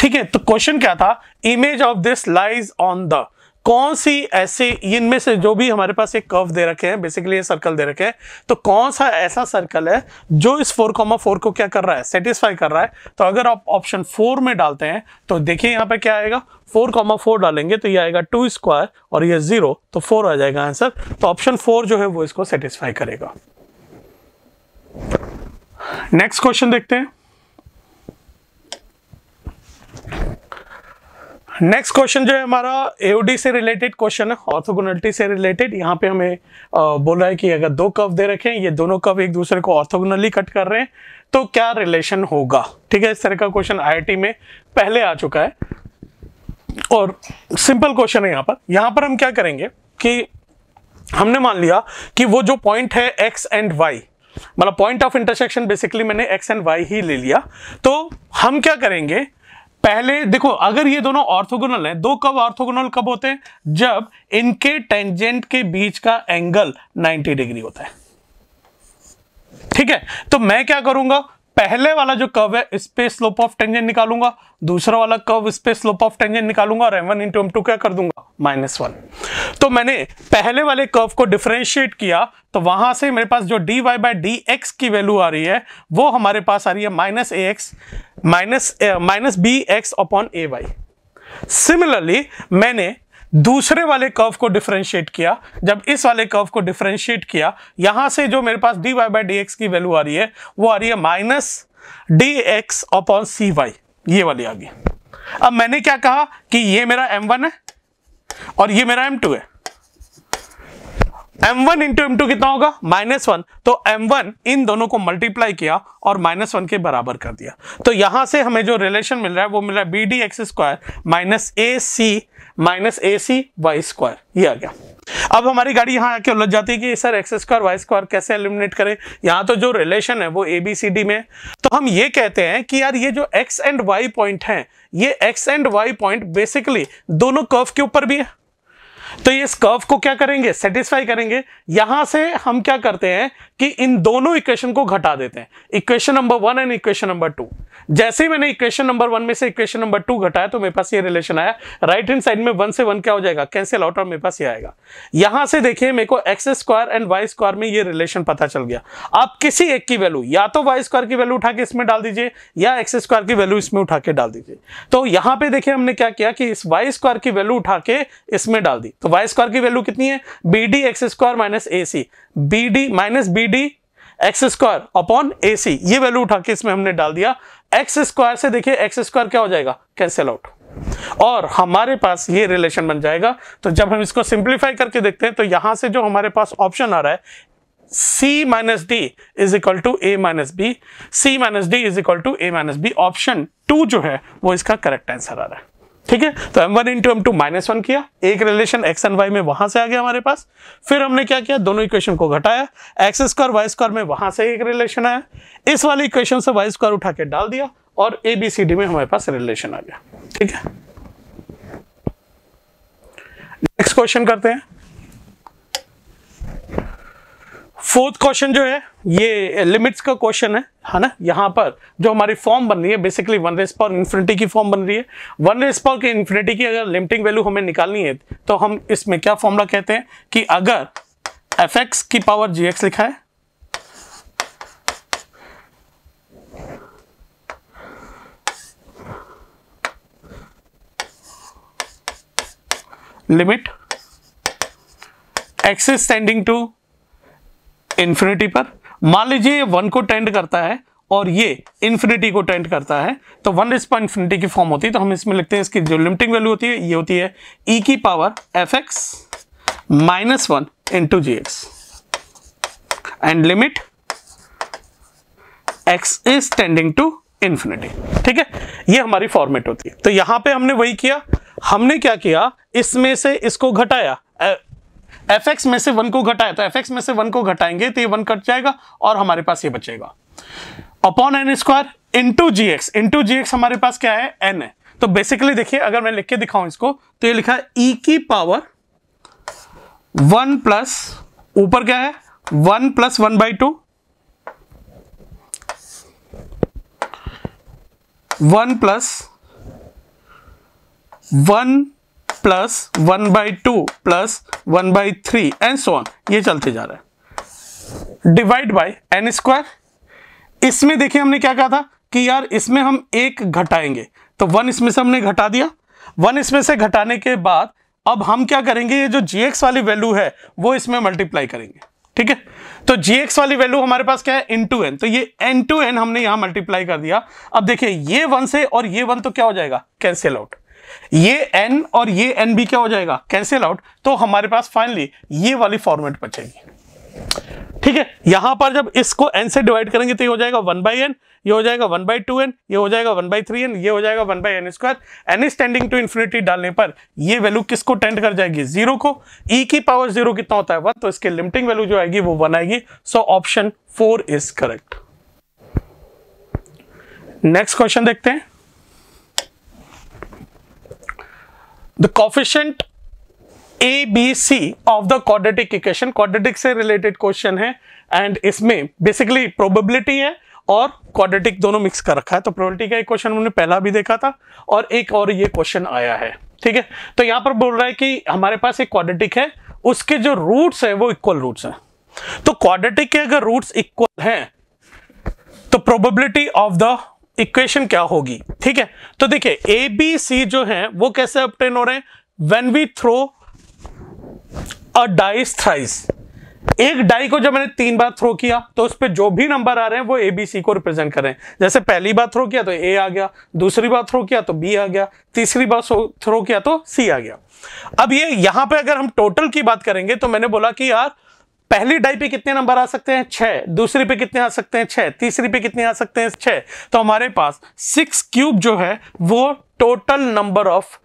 Speaker 1: ठीक है तो क्वेश्चन क्या था image of this lies on the कौन सी ऐसे इनमें से जो भी हमारे पास एक कर्व दे रखे हैं बेसिकली ये सर्कल दे रखे हैं तो कौन सा ऐसा सर्कल है जो इस फोर कॉमा फोर को क्या कर रहा है सेटिस्फाई कर रहा है तो अगर आप ऑप्शन फोर में डालते हैं तो देखिए यहाँ पे क्या आएगा फोर कॉमा फोर डालेंगे तो ये आएगा टू स्क्वायर और ये जीरो तो फोर आ जाएगा आंसर तो ऑप्शन फोर जो है वो इसको सेटिस्फाई करेगा नेक्स्ट क्वेश्चन देखते हैं नेक्स्ट क्वेश्चन जो है हमारा एओडी से रिलेटेड क्वेश्चन है ऑर्थोगोनलिटी से रिलेटेड यहाँ पे हमें बोला है कि अगर दो कव दे रखे हैं ये दोनों कव एक दूसरे को ऑर्थोगोनली कट कर रहे हैं तो क्या रिलेशन होगा ठीक है इस तरह का क्वेश्चन आईआईटी में पहले आ चुका है और सिंपल क्वेश्चन है यहाँ पर यहाँ पर हम क्या करेंगे कि हमने मान लिया कि वो जो पॉइंट है एक्स एंड वाई मतलब पॉइंट ऑफ इंटरसेक्शन बेसिकली मैंने एक्स एंड वाई ही ले लिया तो हम क्या करेंगे पहले देखो अगर ये दोनों ऑर्थोगोनल हैं दो कब ऑर्थोगोनल कब होते हैं जब इनके टेंजेंट के बीच का एंगल 90 डिग्री होता है ठीक है तो मैं क्या करूंगा पहले वाला जो कर्व है इस पे स्लोप ऑफ टेंजेंट निकालूंगा दूसरा वाला कर्व इस पे स्लोप ऑफ टेंजेंट निकालूंगा और m one into m two क्या कर दूंगा माइनस वन तो मैंने पहले वाले कर्व को डिफ्रेंशिएट किया तो वहां से मेरे पास जो d y by d x की वैल्यू आ रही है वो हमारे पास आ रही है minus a x minus minus b x upon a y similarly मैंने दूसरे वाले कर्व को डिफ्रेंशिएट किया जब इस वाले कर्व को डिफ्रेंशिएट किया यहां से जो मेरे पास d y by d x की वैल्यू आ रही है वो आ रही है minus d x upon c y ये वाली आ गई अब मैंने क्या कहा कि ये मेरा एम वन है और ये मेरा एम टू है m one into m two कितना होगा माइनस वन तो एम वन इन दोनों को मल्टीप्लाई किया और माइनस वन के बराबर कर दिया तो यहां से हमें जो रिलेशन मिल रहा है वो मिल रहा है b d x square minus a c minus a c y square ये आ गया अब हमारी गाड़ी यहाँ आके उलझ जाती है कि sir x square y square कैसे एलिमिनेट करें यहाँ तो जो रिलेशन है वो ए बी सी डी में तो हम ये कहते हैं कि यार ये जो एक्स एंड वाई पॉइंट है ये x and y point basically दोनों कर्व के ऊपर भी है तो ये इस कर्व को क्या करेंगे सेटिस्फाई करेंगे यहां से हम क्या करते हैं कि इन दोनों इक्वेशन को घटा देते हैं equation number one and equation number two जैसे ही मैंने इक्वेशन नंबर वन में से इक्वेशन नंबर टू घटाया तो मेरे पास ये रिलेशन आया राइट हैंड साइड में वन से वन क्या हो जाएगा कैंसिल आउट और मेरे पास ये आएगा यहां से देखिए मेरे को x square and y square में ये रिलेशन पता चल गया आप किसी एक की वैल्यू या तो वाई स्क्वायर की वैल्यू उठा के इसमें डाल दीजिए या एक्स स्क्वायर की वैल्यू इसमें उठा के डाल दीजिए तो यहां पर देखिए हमने क्या किया कि इस वाई स्क्वायर की वैल्यू उठा के इसमें डाल दी तो वाई स्क्वायर की वैल्यू कितनी है b d x square minus a c b d minus b d x square upon a c ये वैल्यू उठा के इसमें हमने डाल दिया एक्स स्क्वायर से देखिए एक्स स्क्वायर क्या हो जाएगा कैंसिल आउट और हमारे पास ये रिलेशन बन जाएगा तो जब हम इसको सिंप्लीफाई करके देखते हैं तो यहां से जो हमारे पास ऑप्शन आ रहा है c minus d is equal to a minus b c minus d is equal to a minus b option two जो है वो इसका करेक्ट आंसर आ रहा है ठीक है तो m one into m two minus one किया एक रिलेशन एक्स एंड वाई में वहां से आ गया हमारे पास फिर हमने क्या किया दोनों इक्वेशन को घटाया एक्स स्क्वायर वाई स्क्वायर में वहां से एक रिलेशन आया इस वाली इक्वेशन से वाई स्क्वायर उठा के डाल दिया और ए बी सी डी में हमारे पास रिलेशन आ गया ठीक है नेक्स्ट क्वेश्चन करते हैं फोर्थ क्वेश्चन जो है ये लिमिट्स का क्वेश्चन है है ना यहाँ पर जो हमारी फॉर्म बन रही है basically one raise power infinity की फॉर्म बन रही है वन रेस पावर की इन्फिनिटी की अगर लिमिटिंग वैल्यू हमें निकालनी है तो हम इसमें क्या फॉर्मूला कहते हैं कि अगर एफ एक्स की पावर जी एक्स लिखा है limit x is to infinity पर मान लीजिए ये वन को टेंड करता है और ये इन्फिनिटी को टेंड करता है तो वन रिस्पा इन्फिनिटी की फॉर्म होती है तो हम इसमें लिखते हैं इसकी जो लिमिटिंग वैल्यू होती है ये होती है ई e की power f x minus one into g x and limit x is tending to infinity ठीक है ये हमारी फॉर्मेट होती है तो यहां पे हमने वही किया हमने क्या किया इसमें से इसको घटाया एफ एक्स में से वन को घटाए तो एफ एक्स में से वन को घटाएंगे तो ये वन कट जाएगा और हमारे पास ये बचेगा upon n square into g x into g x हमारे पास क्या है एन है तो बेसिकली देखिए अगर मैं लिख के दिखाऊं इसको तो ये लिखा है e ई की पावर वन प्लस ऊपर क्या है one plus one by two one plus one plus one by two plus one by three and on ये चलते जा रहा है डिवाइड बाई एन स्क्वायर इसमें देखिए हमने क्या कहा था कि यार इसमें हम एक घटाएंगे तो वन इसमें से हमने घटा दिया वन इसमें से घटाने के बाद अब हम क्या करेंगे ये जो जी वाली वैल्यू है वो इसमें मल्टीप्लाई करेंगे ठीक है तो जी एक्स वाली वैल्यू हमारे पास क्या है इन टू एन तो ये एन टू एन हमने यहां मल्टीप्लाई कर दिया अब देखिए ये वन से और ये वन तो क्या हो जाएगा कैंसिल आउट ये एन और ये एन भी क्या हो जाएगा कैंसिल आउट तो हमारे पास फाइनली ये वाली फॉर्मेट बचेगी ठीक है यहां पर जब इसको एन से डिवाइड करेंगे तो ये हो जाएगा वन बाई एन ये हो जाएगा वन बाई टू एन ये हो जाएगा वन बाई थ्री एन ये हो जाएगा one by n square n tending to infinity डालने पर ये वैल्यू किसको टेंड कर जाएगी जीरो को ई e की पावर जीरो कितना होता है वन तो इसके लिमिटिंग वैल्यू जो आएगी वो वन आएगी so option four is correct next question देखते हैं the coefficient a b c of the quadratic equation quadratic से रिलेटेड क्वेश्चन है एंड इसमें बेसिकली प्रोबेबिलिटी है और क्वाड्रेटिक दोनों मिक्स कर रखा है तो प्रोबेबिलिटी का एक क्वेश्चन हमने पहला भी देखा था और एक और ये क्वेश्चन आया है ठीक है तो यहां पर बोल रहा है कि हमारे पास एक क्वाड्रेटिक है उसके जो रूट्स है वो इक्वल रूट्स हैं तो क्वाड्रेटिक के अगर रूट्स इक्वल हैं तो प्रोबेबिलिटी ऑफ द इक्वेशन क्या होगी ठीक है तो देखिए ए बी सी जो है वो कैसे अपटेन हो रहे हैं when we throw a dice thrice एक डाई को जब मैंने तीन बार थ्रो किया तो उस पर जो भी नंबर आ रहे हैं वो ए बी सी को रिप्रेजेंट कर रहे हैं जैसे पहली बार थ्रो किया तो ए आ गया दूसरी बार थ्रो किया तो बी आ गया तीसरी बार थ्रो किया तो सी आ गया अब ये यहां पे अगर हम टोटल की बात करेंगे तो मैंने बोला कि यार पहली डाई पे कितने नंबर आ सकते हैं छह दूसरी पे कितने आ सकते हैं छह तीसरी पे कितने आ सकते हैं छह तो हमारे पास सिक्स क्यूब जो है वो total number of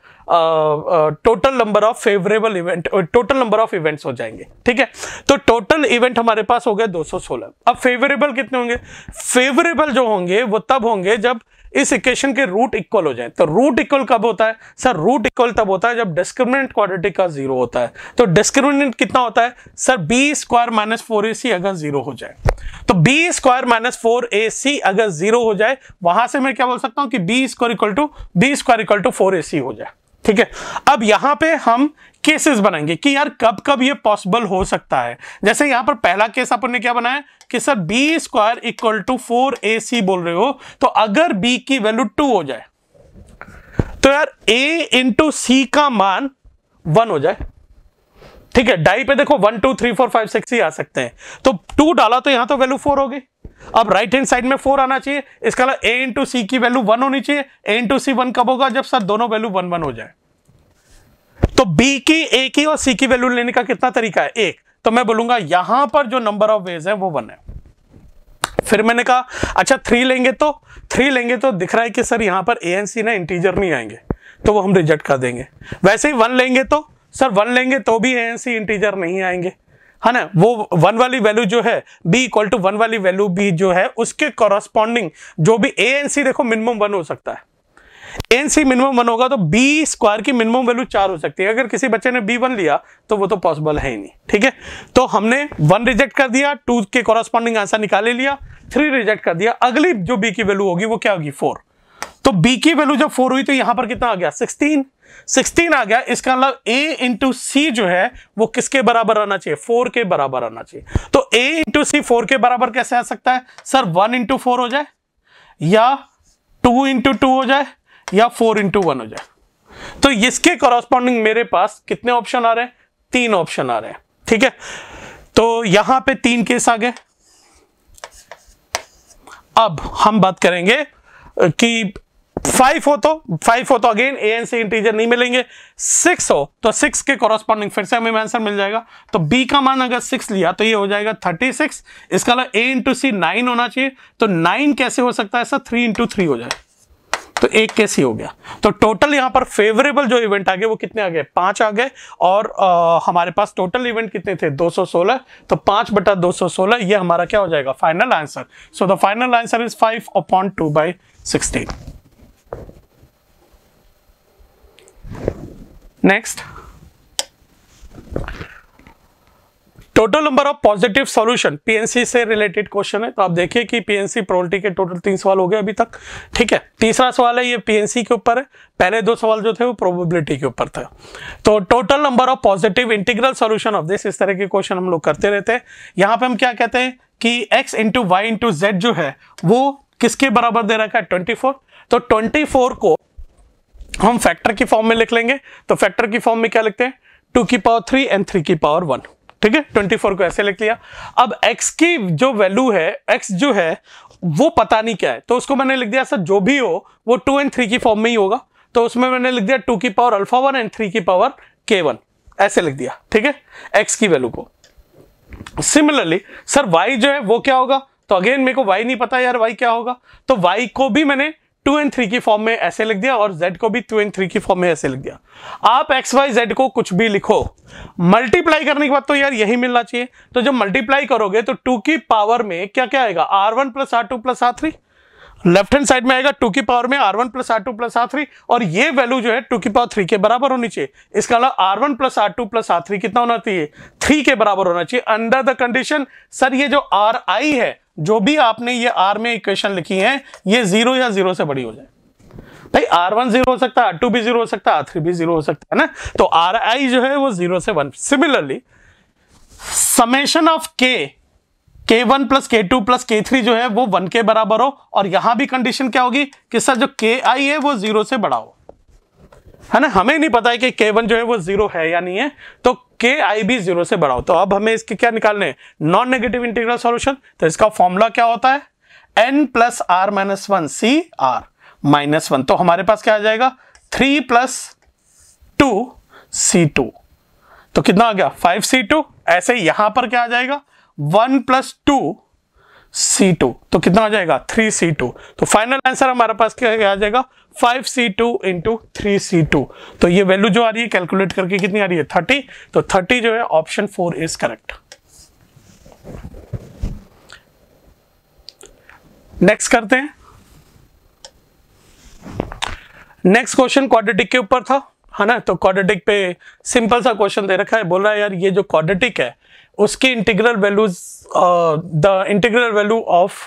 Speaker 1: total number of favourable event total number of events हो जाएंगे ठीक है तो टोटल इवेंट हमारे पास हो गए 216 अब फेवरेबल कितने होंगे फेवरेबल जो होंगे वो तब होंगे जब इस इक्वेशन के रूट इक्वल हो जाए तो रूट इक्वल कब होता है सर रूट इक्वल तब होता है जब डिस्क्रिमिनेंट क्वाड्रेटिक का जीरो होता है तो डिस्क्रिमिनेंट कितना होता है sir b square minus four a c अगर जीरो हो जाए तो b square minus four a c अगर जीरो हो जाए वहां से मैं क्या बोल सकता हूं कि B square equal to b square equal to four a c हो जाए ठीक है अब यहां पे हम केसेस बनाएंगे कि यार कब कब ये पॉसिबल हो सकता है जैसे यहां पर पहला केस अपन ने क्या बनाया कि sir b square equal to four a c बोल रहे हो तो अगर बी की वैल्यू टू हो जाए तो यार ए इंटू सी का मान वन हो जाए ठीक है डाई पे देखो one two three four five six ही आ सकते हैं तो टू डाला तो यहां तो वैल्यू फोर होगी अब राइट हैंड साइड में फोर आना चाहिए इसका ए इंटू सी की वैल्यू वन होनी चाहिए ए इंटू सी वन कब होगा जब सर दोनों वैल्यू वन वन हो जाए तो बी की ए की और सी की वैल्यू लेने का कितना तरीका है एक तो मैं बोलूंगा यहां पर जो नंबर ऑफ वेज है वो वन है फिर मैंने कहा अच्छा थ्री लेंगे तो थ्री लेंगे तो दिख रहा है कि सर यहां पर ए एन सी ना इंटीजर नहीं आएंगे तो वो हम रिजेक्ट कर देंगे वैसे ही वन लेंगे तो सर वन लेंगे तो भी ए एन सी इंटीजर नहीं आएंगे है ना वो वन वाली वैल्यू जो है बी इक्वल टू वन वाली वैल्यू बी जो है उसके कॉरस्पॉन्डिंग जो भी ए एन सी देखो मिनिमम वन हो सकता है एन सी मिनिमम वन होगा तो बी स्क्वायर की मिनिमम वैल्यू चार हो सकती है अगर किसी बच्चे ने बी वन लिया तो वो तो पॉसिबल है ही नहीं ठीक है तो हमने वन रिजेक्ट कर दिया टू के कॉरस्पॉन्डिंग आंसर निकाले लिया थ्री रिजेक्ट कर दिया अगली जो बी की वैल्यू होगी वो क्या होगी फोर तो बी की वैल्यू जब फोर हुई तो यहां पर कितना आ गया सिक्सटीन सिक्सटीन आ गया इसका मतलब ए इंटू सी जो है वो किसके बराबर आना चाहिए फोर के बराबर आना चाहिए तो ए इंटू सी फोर के बराबर कैसे आ सकता है सर वन इंटू फोर हो जाए या टू इंटू टू हो जाए या फोर इंटू वन हो जाए तो इसके कॉरस्पॉन्डिंग मेरे पास कितने ऑप्शन आ रहे हैं तीन ऑप्शन आ रहे हैं ठीक है तो यहां पे तीन केस आ गए अब हम बात करेंगे कि फाइव हो तो फाइव हो तो again a and c integer नहीं मिलेंगे सिक्स हो तो सिक्स के कॉरस्पॉन्डिंग फिर से हमें आंसर मिल जाएगा तो बी का मान अगर सिक्स लिया तो ये हो जाएगा थर्टी सिक्स इसका ए इंटू सी नाइन होना चाहिए तो नाइन कैसे हो सकता है सर थ्री इंटू थ्री हो जाए तो एक केस ही हो गया तो टोटल यहां पर फेवरेबल जो इवेंट आ गए वो कितने आ गए पांच आ गए और आ, हमारे पास टोटल इवेंट कितने थे 216 तो पांच बटा 216 ये हमारा क्या हो जाएगा final answer so the final answer is five upon two by sixteen next total number of positive solution PNC से रिलेटेड क्वेश्चन है तो आप देखिए कि पीएनसी प्रोबेबिलिटी के टोटल तीन सवाल हो गए अभी तक ठीक है तीसरा सवाल है ये पीएनसी के ऊपर है पहले दो सवाल जो थे वो प्रोबेबिलिटी के ऊपर था तो total number of positive integral solution of this इस तरह के क्वेश्चन हम लोग करते रहते हैं यहाँ पे हम क्या कहते हैं कि x into y into z जो है वो किसके बराबर दे रखा है ट्वेंटी फोर तो ट्वेंटी फोर को हम फैक्टर की फॉर्म में लिख लेंगे तो फैक्टर की फॉर्म में क्या लिखते हैं टू की पावर थ्री एंड थ्री की पावर वन ठीक है 24 को ऐसे लिख लिया अब x की जो वैल्यू है x जो है वो पता नहीं क्या है तो उसको मैंने लिख दिया सर जो भी हो वो टू एंड थ्री की फॉर्म में ही होगा तो उसमें मैंने लिख दिया टू की power alpha one and three की पावर के वन ऐसे लिख दिया ठीक है एक्स की वैल्यू को सिमिलरली सर वाई जो है वो क्या होगा तो अगेन मेरे को वाई नहीं पता यार वाई क्या होगा तो वाई को भी मैंने टू एंड थ्री की फॉर्म में ऐसे लिख दिया और जेड को भी टू एंड थ्री की फॉर्म में ऐसे लिख दिया आप एक्स वाई जेड को कुछ भी लिखो मल्टीप्लाई करने के बाद तो यार यही मिलना चाहिए तो जब मल्टीप्लाई करोगे तो टू की पावर में क्या क्या आएगा r one plus r two plus r three left hand side में आएगा टू की पावर में r one plus r two plus r three और ये वैल्यू जो है टू की पावर थ्री के बराबर होनी चाहिए इसका अलावा r one plus r two plus r three कितना होना चाहिए थ्री के बराबर होना चाहिए अंडर द कंडीशन सर ये जो आर आई है जो भी आपने ये आर में इक्वेशन लिखी है ये जीरो या जीरो से बड़ी हो जाए भाई आर वन जीरो हो सकता है आर टू भी जीरो हो सकता है आर थ्री भी जीरो हो सकता है ना तो आर आई जो है वो जीरो से one similarly summation of k k one plus k two plus k three जो है वो वन के बराबर हो और यहां भी कंडीशन क्या होगी कि सर जो के आई है वो जीरो से बड़ा हो है ना हमें नहीं पता है कि के वन जो है वो जीरो है या नहीं है तो के आई भी जीरो से बड़ा हो तो अब हमें इसके क्या निकालने नॉन नेगेटिव इंटीग्रल सॉल्यूशन तो इसका फॉर्मूला क्या होता है n plus r minus one c r minus one तो हमारे पास क्या आ जाएगा three plus two c two तो कितना आ गया फाइव सी टू ऐसे यहां पर क्या आ जाएगा one plus two c two तो कितना आ जाएगा थ्री सी टू तो फाइनल आंसर हमारे पास क्या आ जाएगा five c two into three c two तो ये वैल्यू जो आ रही है कैलकुलेट करके कितनी आ रही है थर्टी तो थर्टी जो है option four is correct next करते हैं नेक्स्ट क्वेश्चन क्वाड्रेटिक के ऊपर था है ना तो क्वाड्रेटिक पे सिंपल सा क्वेश्चन दे रखा है बोल रहा है यार ये जो क्वाड्रेटिक है उसकी integral values the integral value of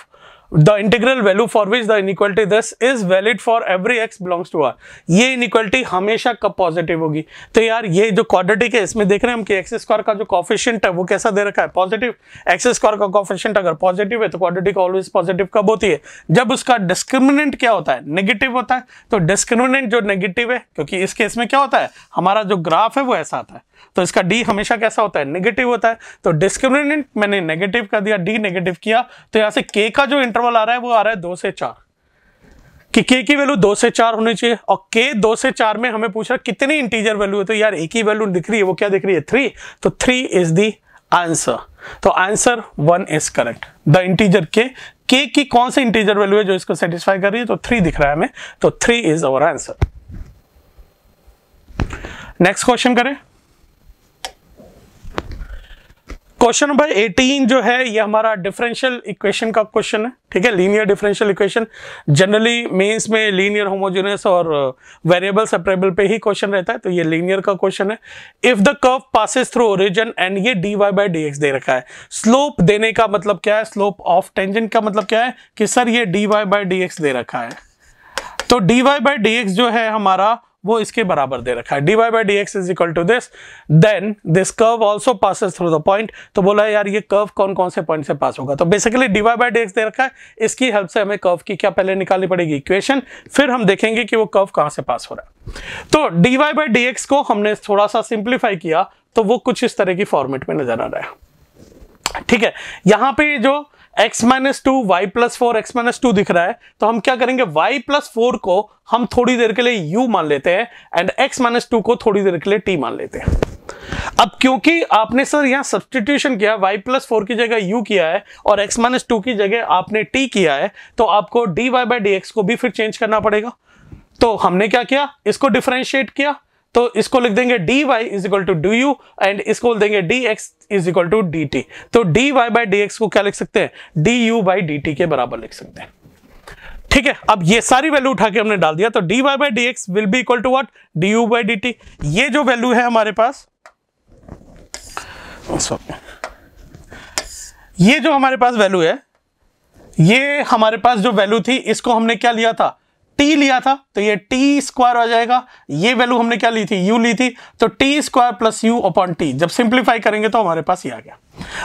Speaker 1: the integral value for which the inequality this is valid for every x belongs to r ये inequality हमेशा कब पॉजिटिव होगी तो यार ये जो क्वाड्रेटिक है इसमें देख रहे हैं हम कि एक्स स्क्वायर का जो कॉफिशियंट है वो कैसा दे रखा है पॉजिटिव एक्स स्क्वायर का कॉफिशियंट अगर पॉजिटिव है तो क्वाड्रेटिक ऑलवेज पॉजिटिव कब होती है जब उसका डिस्क्रिमिनेंट क्या होता है नेगेटिव होता है तो डिस्क्रिमिनेंट जो नेगेटिव है क्योंकि इस केस में क्या होता है हमारा जो ग्राफ है वो ऐसा आता है तो इसका डी हमेशा कैसा होता है नेगेटिव होता है तो डिस्क्रिमिनेंट मैंने नेगेटिव कर दिया डी नेगेटिव किया तो यहाँ से के का जो इंटर इंटरवल आ रहा है वो आ रहा है दो से चार कि के की वैल्यू दो से चार होनी चाहिए और के दो से चार में हमें पूछ रहा कितनी इंटीजर वैल्यू है तो यार एक ही वैल्यू दिख रही है वो क्या दिख रही है थ्री तो थ्री इज दी आंसर तो answer one is correct the integer के के की कौन सी इंटीजर वैल्यू है जो इसको सेटिस्फाई कर रही है तो थ्री दिख रहा है हमें तो three is our answer next question करें क्वेश्चन नंबर 18 जो है ये हमारा डिफरेंशियल इक्वेशन का क्वेश्चन है ठीक है linear differential equation generally mains में लीनियर होमोजेनियस और वेरिएबल uh, सेपरेबल पे ही क्वेश्चन रहता है तो ये लीनियर का क्वेश्चन है if the curve passes through origin and ये d y by d x दे रखा है स्लोप देने का मतलब क्या है स्लोप ऑफ टेंजेंट का मतलब क्या है कि सर ये d y by d x दे रखा है तो d y by d x जो है हमारा वो इसके बराबर दे रखा है d y by d x is equal to this then this curve also passes through the point तो बोला यार ये कर्व कौन कौन से पॉइंट से पास होगा तो basically d y by d x दे रखा है इसकी हेल्प से हमें कर्व की क्या पहले निकालनी पड़ेगी इक्वेशन फिर हम देखेंगे कि वो कर्व कहाँ से पास हो रहा है तो d y by d x को हमने थोड़ा सा सिंप्लीफाई किया तो वो कुछ इस तरह की फॉर्मेट में नजर आ रहा है ठीक है यहाँ पे जो x minus two y plus four x minus two दिख रहा है तो हम क्या करेंगे y प्लस फोर को हम थोड़ी देर के लिए u मान लेते हैं एंड x माइनस टू को थोड़ी देर के लिए t मान लेते हैं अब क्योंकि आपने सर यहां सब्सटीट्यूशन किया y प्लस फोर की जगह u किया है और x माइनस टू की जगह आपने t किया है तो आपको dy वाई बाई को भी फिर चेंज करना पड़ेगा तो हमने क्या किया इसको डिफ्रेंशिएट किया तो इसको लिख देंगे d y is equal to d u and इसको बोल देंगे d x is equal to d t तो d y by d x को क्या लिख सकते हैं d u by d t के बराबर लिख सकते हैं ठीक है अब ये सारी वैल्यू उठा के हमने डाल दिया तो d y by d x will be equal to what d u by d t ये जो वैल्यू है हमारे पास ये जो हमारे पास वैल्यू है ये हमारे पास जो वैल्यू थी इसको हमने क्या लिया था टी लिया था तो ये टी स्क्वायर हो जाएगा ये वैल्यू हमने क्या ली थी यू ली थी तो t square plus u upon t जब सिंप्लीफाई करेंगे तो हमारे पास ये आ गया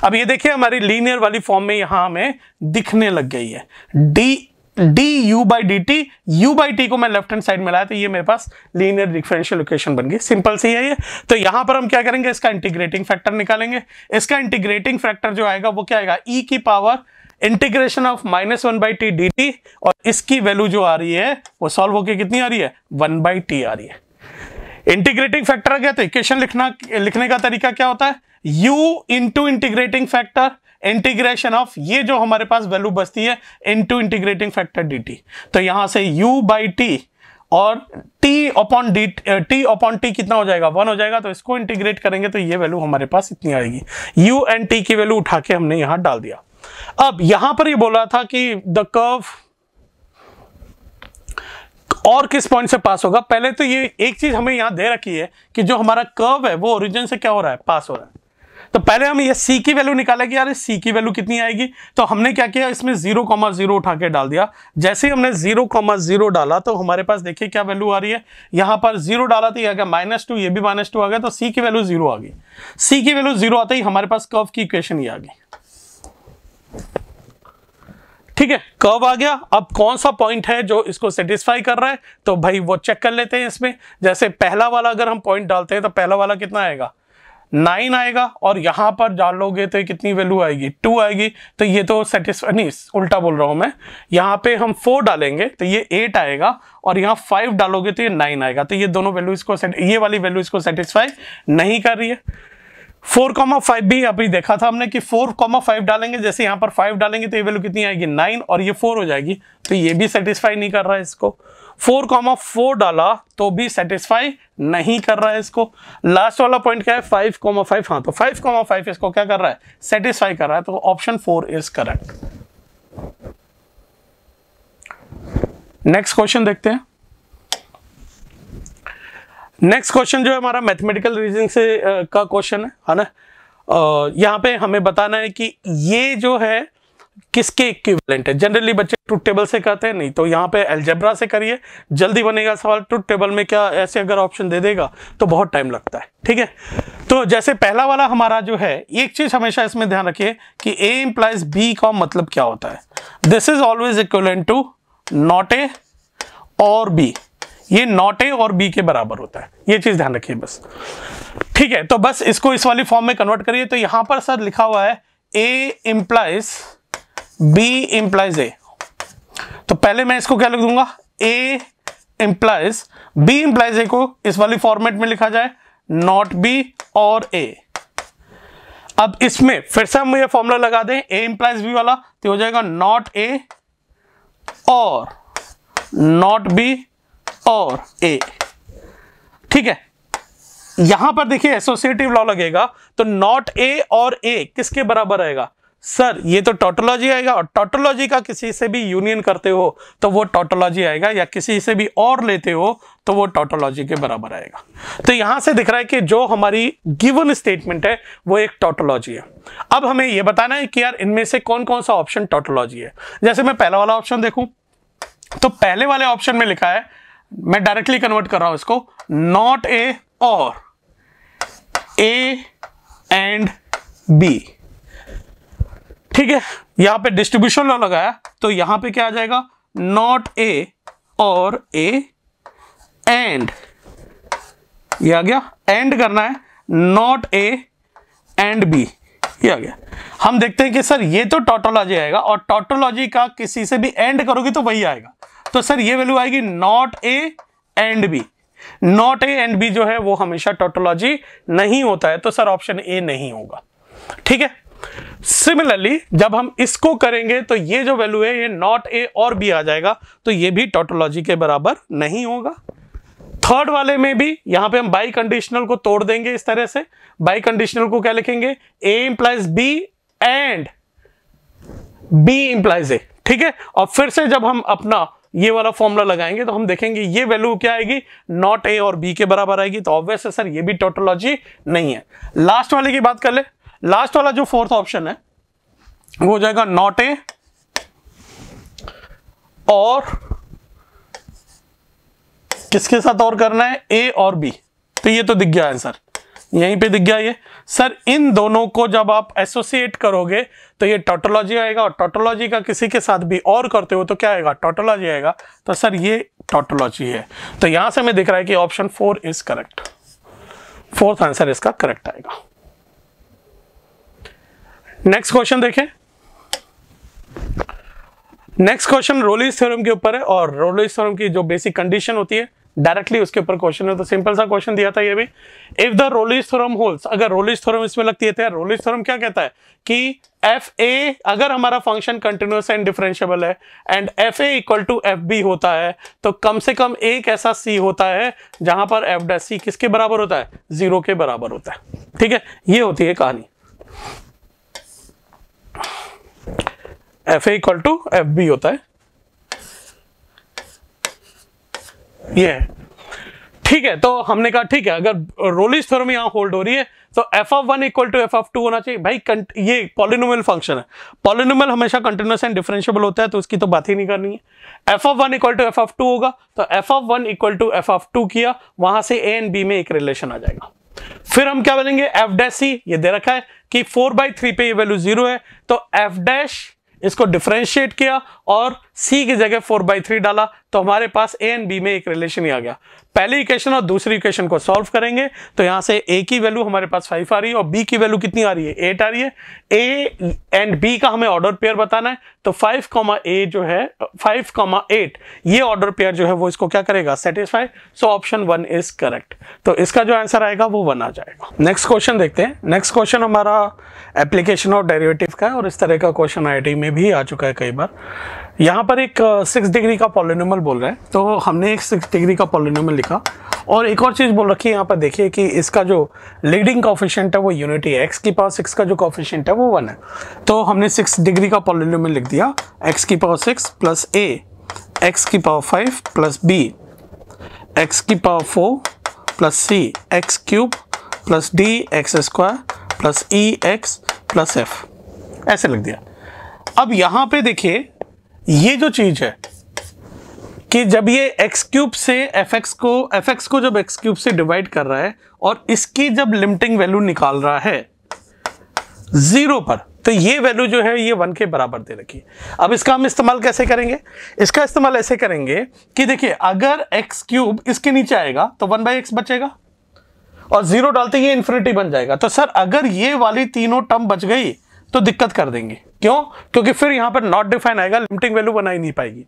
Speaker 1: अब ये देखिए हमारी लीनियर वाली फॉर्म में यहां हमें दिखने लग गई है d d u by d t u by t को मैं लेफ्ट हैंड साइड में लाया तो ये मेरे पास लीनियर डिफरेंशियल इक्वेशन बन गई सिंपल सी है ये तो यहां पर हम क्या करेंगे इसका इंटीग्रेटिंग फैक्टर निकालेंगे इसका इंटीग्रेटिंग फैक्टर जो आएगा वो क्या आएगा ई e की power integration of minus one by t d t और इसकी वैल्यू जो आ रही है वो सॉल्व होके कितनी आ रही है वन बाई टी आ रही है इंटीग्रेटिंग फैक्टर क्या तो इक्वेशन लिखना लिखने का तरीका क्या होता है u into integrating factor integration of ये जो हमारे पास वैल्यू बचती है इंटू इंटीग्रेटिंग फैक्टर dt तो यहां से u बाई टी और t upon d t upon t कितना हो जाएगा वन हो जाएगा तो इसको इंटीग्रेट करेंगे तो ये वैल्यू हमारे पास इतनी आएगी u एंड t की वैल्यू उठा के हमने यहां डाल दिया अब यहां पर ये बोला था कि द कर्व और किस पॉइंट से पास होगा पहले तो ये एक चीज हमें यहां दे रखी है कि जो हमारा कर्व है वो ओरिजिन से क्या हो रहा है पास हो रहा है तो पहले हम ये सी की वैल्यू निकालेंगे यार सी की वैल्यू कितनी आएगी तो हमने क्या किया इसमें जीरो कॉमा जीरो उठा के डाल दिया जैसे ही हमने जीरो कॉमा जीरो डाला तो हमारे पास देखिए क्या वैल्यू आ रही है यहां पर जीरो डाला तो ये आ गया माइनस टू ये भी माइनस टू आ गया तो सी की वैल्यू जीरो आ गई सी की वैल्यू जीरो आते ही हमारे पास कर्व की इक्वेशन ही आ गई ठीक है कर्व आ गया अब कौन सा पॉइंट है जो इसको सेटिस्फाई कर रहा है तो भाई वो चेक कर लेते हैं इसमें जैसे पहला वाला अगर हम पॉइंट डालते हैं तो पहला वाला कितना आएगा नाइन आएगा और यहां पर डालोगे तो कितनी वैल्यू आएगी टू आएगी तो ये तो सेटिस्फाई नहीं उल्टा बोल रहा हूं मैं यहाँ पे हम फोर डालेंगे तो ये एट आएगा और यहाँ फाइव डालोगे तो ये नाइन आएगा तो ये दोनों वैल्यू इसको ये वाली वैल्यू इसको सेटिस्फाई नहीं कर रही है 4.5 भी अभी देखा था हमने कि 4.5 डालेंगे जैसे यहाँ पर 5 डालेंगे तो ये वैल्यू कितनी आएगी 9 और ये 4 हो जाएगी तो ये भी सेटिस्फाई नहीं कर रहा है इसको 4.4 डाला तो भी सेटिस्फाई नहीं कर रहा है इसको लास्ट वाला पॉइंट क्या है 5.5 कॉमा हाँ तो 5.5 इसको क्या कर रहा है सेटिस्फाई कर रहा है तो option four is correct next question देखते हैं नेक्स्ट क्वेश्चन जो है हमारा मैथमेटिकल रीजनिंग से का क्वेश्चन है है ना यहाँ पे हमें बताना है कि ये जो है किसके इक्विवेलेंट है जनरली बच्चे ट्रूथ टेबल से कहते हैं नहीं तो यहाँ पे एल्जेब्रा से करिए जल्दी बनेगा सवाल ट्रूथ टेबल में क्या ऐसे अगर ऑप्शन दे देगा तो बहुत टाइम लगता है ठीक है तो जैसे पहला वाला हमारा जो है एक चीज हमेशा इसमें ध्यान रखिए कि ए इम्प्लाइज बी का मतलब क्या होता है this is always equivalent to not a और बी ये नॉट ए और बी के बराबर होता है ये चीज ध्यान रखिए बस ठीक है तो बस इसको इस वाली फॉर्म में कन्वर्ट करिए तो यहां पर सर लिखा हुआ है a implies b implies a तो पहले मैं इसको क्या लिख दूंगा a implies b implies a को इस वाली फॉर्मेट में लिखा जाए नॉट बी और ए अब इसमें फिर से हम ये फॉर्मूला लगा दें ए इंप्लाइज बी वाला तो हो जाएगा नॉट ए और नॉट बी और ए ठीक है यहां पर देखिए एसोसिएटिव लॉ लगेगा तो नॉट ए और ए किसके बराबर आएगा सर ये तो टोटोलॉजी आएगा और टोटोलॉजी का किसी से भी यूनियन करते हो तो वो टोटोलॉजी आएगा या किसी से भी और लेते हो तो वो टोटोलॉजी के बराबर आएगा तो यहां से दिख रहा है कि जो हमारी गिवन स्टेटमेंट है वो एक टोटोलॉजी है अब हमें ये बताना है कि यार इनमें से कौन कौन सा ऑप्शन टोटोलॉजी है जैसे मैं पहला वाला ऑप्शन देखूं तो पहले वाले ऑप्शन में लिखा है मैं डायरेक्टली कन्वर्ट कर रहा हूं इसको नॉट ए और ए एंड बी ठीक है यहां पे डिस्ट्रीब्यूशन लॉ लगाया तो यहां पे क्या आ जाएगा नॉट ए और ए एंड ये आ गया एंड करना है नॉट ए एंड बी ये आ गया हम देखते हैं कि सर ये तो टोटोलॉजी आएगा और टोटोलॉजी का किसी से भी एंड करोगे तो वही आएगा तो सर ये वैल्यू आएगी not a and b not a and b जो है वो हमेशा टोटोलॉजी नहीं होता है तो सर ऑप्शन ए नहीं होगा ठीक है सिमिलरली जब हम इसको करेंगे तो ये जो वैल्यू है ये नॉट ए और बी आ जाएगा तो ये भी टोटोलॉजी के बराबर नहीं होगा थर्ड वाले में भी यहां पे हम बाई कंडीशनल को तोड़ देंगे इस तरह से बाई कंडीशनल को क्या लिखेंगे a implies b and b implies a ठीक है और फिर से जब हम अपना ये वाला फॉर्मूला लगाएंगे तो हम देखेंगे ये वैल्यू क्या आएगी नॉट ए और बी के बराबर आएगी तो ऑब्वियस है सर ये भी टोटोलॉजी नहीं है लास्ट वाले की बात कर ले लास्ट वाला जो फोर्थ ऑप्शन है वो हो जाएगा नॉट ए और किसके साथ और करना है ए और बी तो ये तो दिख गया आंसर यहीं पे दिख गया ये सर इन दोनों को जब आप एसोसिएट करोगे तो ये टोटोलॉजी आएगा और टोटोलॉजी का किसी के साथ भी और करते हो तो क्या आएगा टोटोलॉजी आएगा तो सर ये टोटोलॉजी है तो यहां से हमें दिख रहा है कि option four is correct fourth answer इसका करेक्ट आएगा नेक्स्ट क्वेश्चन देखें नेक्स्ट क्वेश्चन रोलिस थ्योरम के ऊपर है और रोलिस थ्योरम की जो बेसिक कंडीशन होती है डायरेक्टली उसके ऊपर क्वेश्चन है तो सिंपल सा क्वेश्चन दिया था ये भी if the Rolle's theorem holds अगर रोलिस थोरम इसमें लगती है तो रोलिस थोरम क्या कहता है कि एफ ए अगर हमारा फंक्शन कंटिन्यूस एंड डिफरेंशियबल है and f a equal to f b होता है तो कम से कम एक ऐसा सी होता है जहां पर एफ डैश सी किसके बराबर होता है जीरो के बराबर होता है ठीक है ये होती है कहानी f a equal to f b होता है ये है ठीक है तो हमने कहा ठीक है अगर रोलिस थ्योरम यहां होल्ड हो रही है तो f of one equal to f of two होना चाहिए भाई ये पॉलिनोमल फंक्शन है पॉलिनोमल हमेशा कंटिन्यूस एंड डिफरेंशियबल होता है तो उसकी तो बात ही नहीं करनी है f of one equal to f of two होगा तो f of one equal to f of two किया वहां से ए एंड बी में एक रिलेशन आ जाएगा फिर हम क्या बोलेंगे एफ डैश सी ये दे रखा है कि फोर बाई थ्री पे ये वैल्यू जीरो है तो एफ डैश इसको डिफ्रेंशिएट किया और सी की जगह फोर बाई थ्री डाला तो हमारे पास ए एंड बी में एक रिलेशन ही आ गया पहली इक्वेशन और दूसरी इक्वेशन को सॉल्व करेंगे तो यहाँ से ए की वैल्यू हमारे पास फाइव आ रही है और बी की वैल्यू कितनी आ रही है एट आ रही है ए एंड बी का हमें ऑर्डर पेयर बताना है तो फाइव कॉमा ए जो है फाइव कॉमा एट ये ऑर्डर पेयर जो है वो इसको क्या करेगा satisfy so option one is correct तो इसका जो आंसर आएगा वो वन आ जाएगा नेक्स्ट क्वेश्चन देखते हैं नेक्स्ट क्वेश्चन हमारा एप्लीकेशन ऑफ डेरिवेटिव का है और इस तरह का क्वेश्चन आई में भी आ चुका है कई बार यहाँ पर एक सिक्स डिग्री का पॉलिनोमल बोल रहे हैं तो हमने एक सिक्स डिग्री का पॉलिनोमल लिखा और एक और चीज़ बोल रखी है यहाँ पर देखिए कि इसका जो लीडिंग कॉफिशेंट है वो यूनिटी है एक्स की पावर सिक्स का जो कॉफिशेंट है वो वन है तो हमने सिक्स डिग्री का पॉलिनोमल लिख दिया एक्स की power six plus a x की power five plus b x की power four plus c x cube plus d x square plus e x plus f ऐसे लिख दिया अब यहाँ पे देखिए ये जो चीज है कि जब ये एक्स क्यूब से एफ एक्स को एफ एक्स को जब एक्स क्यूब से डिवाइड कर रहा है और इसकी जब लिमिटिंग वैल्यू निकाल रहा है जीरो पर तो ये वैल्यू जो है ये वन के बराबर दे रखी है अब इसका हम इस्तेमाल कैसे करेंगे इसका इस्तेमाल ऐसे करेंगे कि देखिए अगर एक्स क्यूब इसके नीचे आएगा तो वन बाई एक्स बचेगा और जीरो डालते ही इन्फिनिटी बन जाएगा तो सर अगर ये वाली तीनों टर्म बच गई तो दिक्कत कर देंगे क्यों क्योंकि फिर यहां पर नॉट डिफाइन आएगा लिमिटिंग वैल्यू बनाई नहीं पाएगी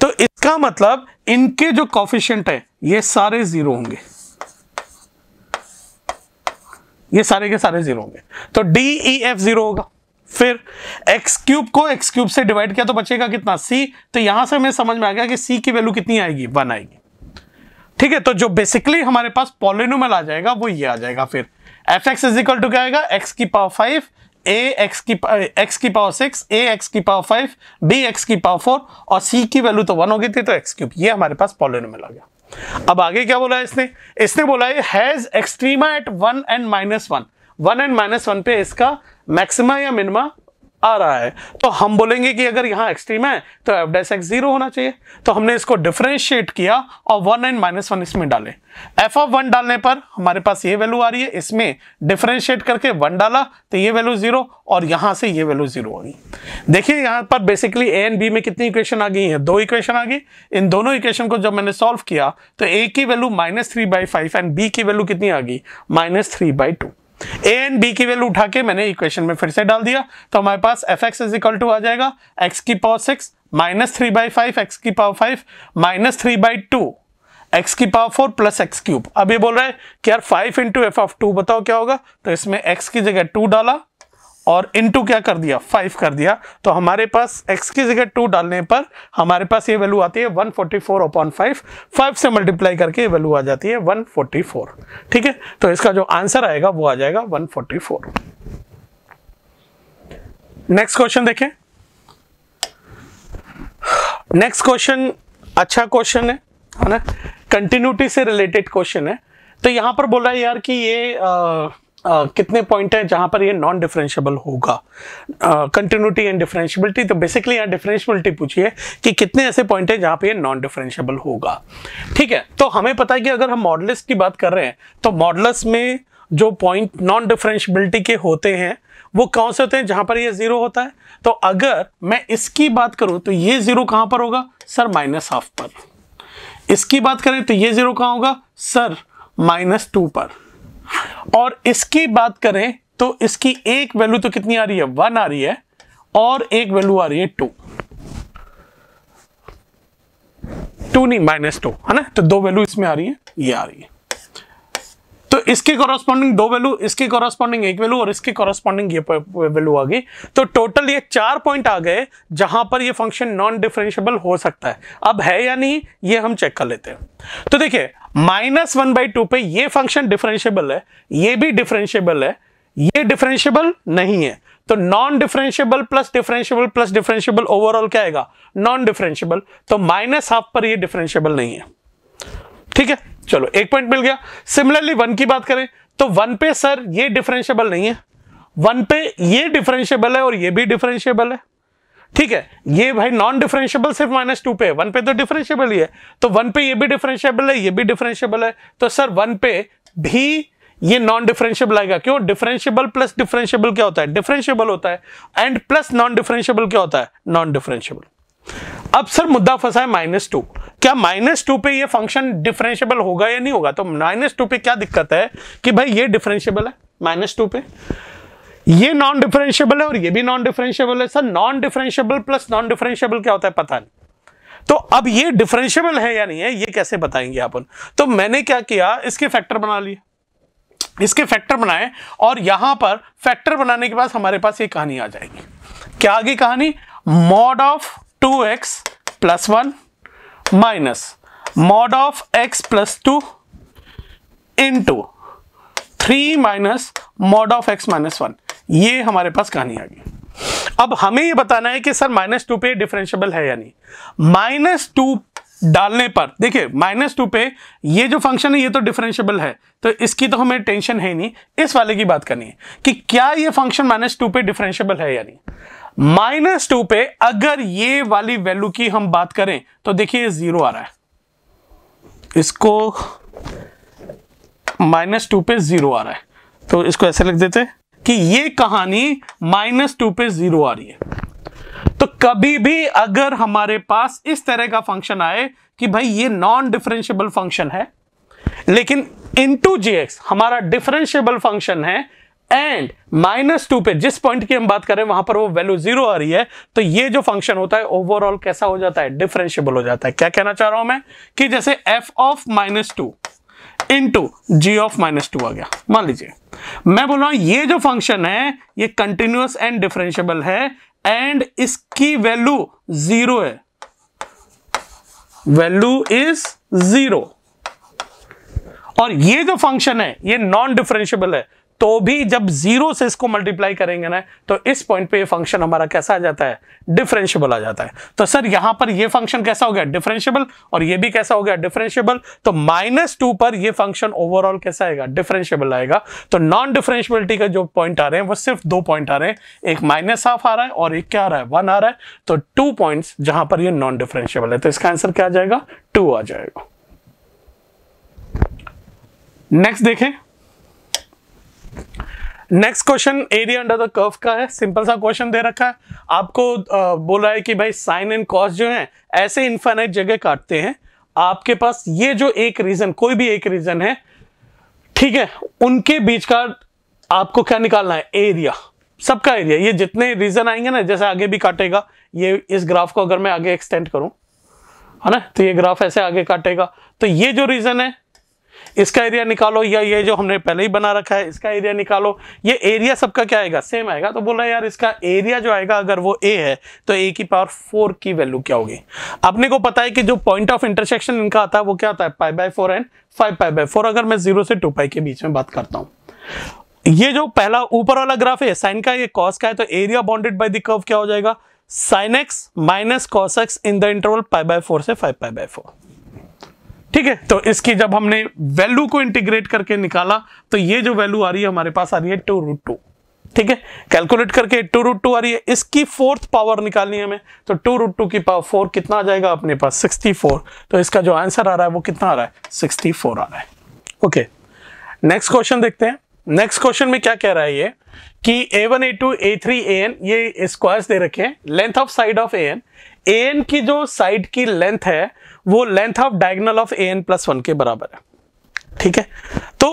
Speaker 1: तो इसका मतलब इनके जो कॉफिशियंट है ये सारे जीरो होंगे ये सारे के सारे जीरो होंगे तो डी ई एफ जीरो होगा फिर एक्स क्यूब को एक्स क्यूब से डिवाइड किया तो बचेगा कितना सी तो यहां से हमें समझ में आ गया कि सी की वैल्यू कितनी आएगी वन आएगी ठीक है तो जो बेसिकली हमारे पास पॉलिनोमल आ जाएगा वो ये आ जाएगा फिर F X is equal to क्या आएगा एक्स की पावर फाइव ए एक्स की एक्स की पावर सिक्स ए एक्स की पावर फाइव बी एक्स की पावर फोर और सी की वैल्यू तो वन हो गई थी तो एक्स क्यूब ये हमारे पास पॉलिनोमियल आ गया अब आगे क्या बोला इसने इसने बोला है has extrema at one and minus one one and minus one पे इसका मैक्सिमा या मिनिमा आ रहा है तो हम बोलेंगे कि अगर यहां एक्सट्रीम है तो एफ डैश एक्स जीरो होना चाहिए तो हमने इसको डिफ्रेंशिएट किया और वन एंड माइनस वन इसमें डाले एफ ऑफ वन डालने पर हमारे पास ये वैल्यू आ रही है इसमें डिफ्रेंशिएट करके वन डाला तो ये वैल्यू जीरो और यहां से ये वैल्यू जीरो आ गई देखिए यहां पर बेसिकली ए एंड बी में कितनी इक्वेशन आ गई है दो इक्वेशन आ गई इन दोनों इक्वेशन को जब मैंने सॉल्व किया तो ए की value minus three by five and b की वैल्यू कितनी आ गई minus three by two a and b की वैल्यू उठा के मैंने इक्वेशन में फिर से डाल दिया तो हमारे पास F X is equal to आ जाएगा एक्स की power six minus three by five X की power five minus three by two X की power four plus X cube अब ये बोल रहा है कि यार five into F of two बताओ क्या होगा तो इसमें एक्स की जगह टू डाला और इनटू क्या कर दिया फाइव कर दिया तो हमारे पास एक्स की जगह टू डालने पर हमारे पास ये वैल्यू आती है 144 forty four upon five five से मल्टीप्लाई करके ये वैल्यू आ जाती है 144 ठीक है तो इसका जो आंसर आएगा वो आ जाएगा 144 नेक्स्ट क्वेश्चन देखें नेक्स्ट क्वेश्चन अच्छा क्वेश्चन है है ना कंटिन्यूटी से रिलेटेड क्वेश्चन है तो यहां पर बोला यार कि ये आ, कितने पॉइंट हैं जहां पर ये नॉन डिफरेंशियबल होगा कंटिन्यूटी एंड डिफरेंशियबिलिटी तो बेसिकली यहाँ डिफरेंशियबिलिटी पूछिए कि कितने ऐसे पॉइंट हैं जहां पर ये नॉन डिफरेंशियबल होगा ठीक है तो हमें पता है कि अगर हम मॉडल्स की बात कर रहे हैं तो मॉडल्स में जो पॉइंट नॉन डिफरेंशियबिलिटी के होते हैं वो कौन से होते हैं जहां पर ये जीरो होता है तो अगर मैं इसकी बात करूं तो ये जीरो कहां पर होगा सर माइनस हाफ पर इसकी बात करें तो ये जीरो कहां होगा सर माइनस टू पर और इसकी बात करें तो इसकी एक वैल्यू तो कितनी आ रही है वन आ रही है और एक वैल्यू आ रही है टू टू नहीं माइनस टू है ना तो दो वैल्यू इसमें आ रही है ये आ रही है तो इसके कॉरस्पॉन्डिंग दो वैल्यू इसके कॉरस्पॉन्डिंग एक वैल्यू और इसके कॉरस्पॉन्डिंग ये वैल्यू आ गई तो टोटल ये चार पॉइंट आ गए जहां पर ये फंक्शन नॉन डिफरेंशियबल हो सकता है अब है या नहीं ये हम चेक कर लेते हैं तो देखिए माइनस वन बाई टू पे ये फंक्शन डिफरेंशियबल है ये भी डिफरेंशियबल है ये डिफरेंशियबल नहीं है तो non differentiable plus differentiable plus differentiable overall क्या आएगा नॉन डिफरेंशियबल तो माइनस हाफ पर ये डिफरेंशियबल नहीं है ठीक है चलो एक पॉइंट मिल गया सिमिलरली वन की बात करें तो वन पे सर ये डिफरेंशियबल नहीं है वन पे ये डिफरेंशियबल है और ये भी डिफरेंशियबल है ठीक है ये भाई नॉन डिफरेंशियबल सिर्फ माइनस टू पे है वन पे तो डिफरेंशियबल ही है तो वन पे ये भी डिफरेंशियबल है ये भी डिफरेंशियबल है तो सर वन पे भी ये नॉन डिफरेंशियबल आएगा क्यों डिफरेंशियबल प्लस डिफरेंशियबल क्या होता है डिफरेंशियबल होता है एंड प्लस नॉन डिफरेंशियबल क्या होता है नॉन डिफरेंशियबल अब सर मुद्दा फंसा है माइनस टू क्या माइनस टू पे ये फंक्शन डिफरेंशियबल होगा या नहीं होगा तो माइनस टू पे क्या दिक्कत है कि भाई ये डिफरेंशियबल है माइनस टू पे ये नॉन डिफरेंशियबल है और ये भी नॉन डिफरेंशियबल है sir non differentiable plus non differentiable क्या होता है पता नहीं तो अब ये डिफरेंशियबल है या नहीं है ये कैसे बताएंगे अपन तो मैंने क्या किया इसके फैक्टर बना लिए इसके फैक्टर बनाए और यहां पर फैक्टर बनाने के बाद हमारे पास ये कहानी आ जाएगी क्या आगे कहानी mod of two x plus one mod of x plus two in to three minus mod of x minus one ये हमारे पास कहानी आ गई अब हमें ये बताना है कि सर माइनस टू पे डिफरेंशियबल है या नहीं माइनस टू डालने पर देखिए माइनस टू पे ये जो फंक्शन है ये तो डिफरेंशियबल है तो इसकी तो हमें टेंशन है नहीं इस वाले की बात करनी है कि क्या ये फंक्शन माइनस टू पे डिफरेंशियबल है या नहीं माइनस टू पे अगर ये वाली वैल्यू की हम बात करें तो देखिए जीरो आ रहा है इसको माइनस टू पे जीरो आ रहा है तो इसको ऐसे लिख देते कि ये कहानी माइनस टू पे जीरो आ रही है तो कभी भी अगर हमारे पास इस तरह का फंक्शन आए कि भाई ये नॉन डिफरेंशियबल फंक्शन है लेकिन इनटू जीएक्स हमारा डिफरेंशियबल फंक्शन है एंड माइनस टू पे जिस पॉइंट की हम बात करें वहां पर वो वैल्यू जीरो आ रही है तो ये जो फंक्शन होता है ओवरऑल कैसा हो जाता है डिफरेंशियबल हो जाता है क्या कहना चाह रहा हूं मैं कि जैसे f of minus two into g of minus two आ गया मान लीजिए मैं बोल रहा हूं ये जो फंक्शन है ये कंटिन्यूस एंड डिफरेंशियबल है एंड इसकी वैल्यू जीरो है वैल्यू इज जीरो और ये जो फंक्शन है ये नॉन डिफरेंशियबल है तो भी जब जीरो से इसको मल्टीप्लाई करेंगे ना तो इस पॉइंट पे ये फंक्शन हमारा कैसा आ जाता है डिफरेंशियबल आ जाता है तो सर यहां पर ये फंक्शन कैसा हो गया डिफरेंशियबल और ये भी कैसा हो गया डिफरेंशियबल तो माइनस टू पर ये फंक्शन ओवरऑल कैसा आएगा डिफरेंशियबल आएगा तो नॉन डिफरेंशियबिलिटी का जो पॉइंट आ रहे हैं वो सिर्फ दो पॉइंट आ रहे हैं एक माइनस हाफ आ रहा है और एक क्या आ रहा है वन आ रहा है तो टू पॉइंट जहां पर यह नॉन डिफरेंशियबल है तो इसका आंसर क्या आ जाएगा टू आ जाएगा नेक्स्ट देखें next question area under the curve का है सिंपल सा क्वेश्चन दे रखा है आपको आ, बोल रहा है कि भाई साइन एंड कॉस जो है ऐसे इन्फाइनाइट जगह काटते हैं आपके पास ये जो एक रीजन कोई भी एक रीजन है ठीक है उनके बीच का आपको क्या निकालना है एरिया सबका एरिया ये जितने रीजन आएंगे ना जैसे आगे भी काटेगा ये इस ग्राफ को अगर मैं आगे एक्सटेंड करूं है ना तो ये ग्राफ ऐसे आगे काटेगा तो ये जो रीजन है इसका एरिया निकालो या ये जो हमने पहले ही बना रखा है इसका एरिया निकालो ये एरिया सबका क्या आएगा सेम आएगा तो बोला यार इसका एरिया जो आएगा अगर वो ए है तो ए की पावर फोर की वैल्यू क्या होगी अपने को पता है कि जो पॉइंट ऑफ इंटरसेक्शन इनका आता है वो क्या आता है pi by four and five pi by four अगर मैं जीरो से टू पाई के बीच में बात करता हूँ ये जो पहला ऊपर वाला ग्राफ है साइन का ये कॉस का है तो area bounded by the curve क्या हो जाएगा sine x minus cos x in the interval pi by four से फाइव पाई बाय फोर ठीक है तो इसकी जब हमने वैल्यू को इंटीग्रेट करके निकाला तो ये जो वैल्यू आ रही है हमारे पास आ रही है टू रूट टू ठीक है कैलकुलेट करके टू रूट टू आ रही है इसकी फोर्थ पावर निकालनी है हमें तो टू रूट टू की पावर फोर कितना आ जाएगा अपने पास सिक्सटी फोर तो इसका जो आंसर आ रहा है वो कितना आ रहा है सिक्सटी फोर आ रहा है ओके नेक्स्ट क्वेश्चन देखते हैं नेक्स्ट क्वेश्चन में क्या कह रहा है ये कि a one a two a three a n ये स्क्वायर्स दे रखे हैं length of side of a n a n की जो साइड की लेंथ है वो length of diagonal of a n plus one के बराबर है ठीक है तो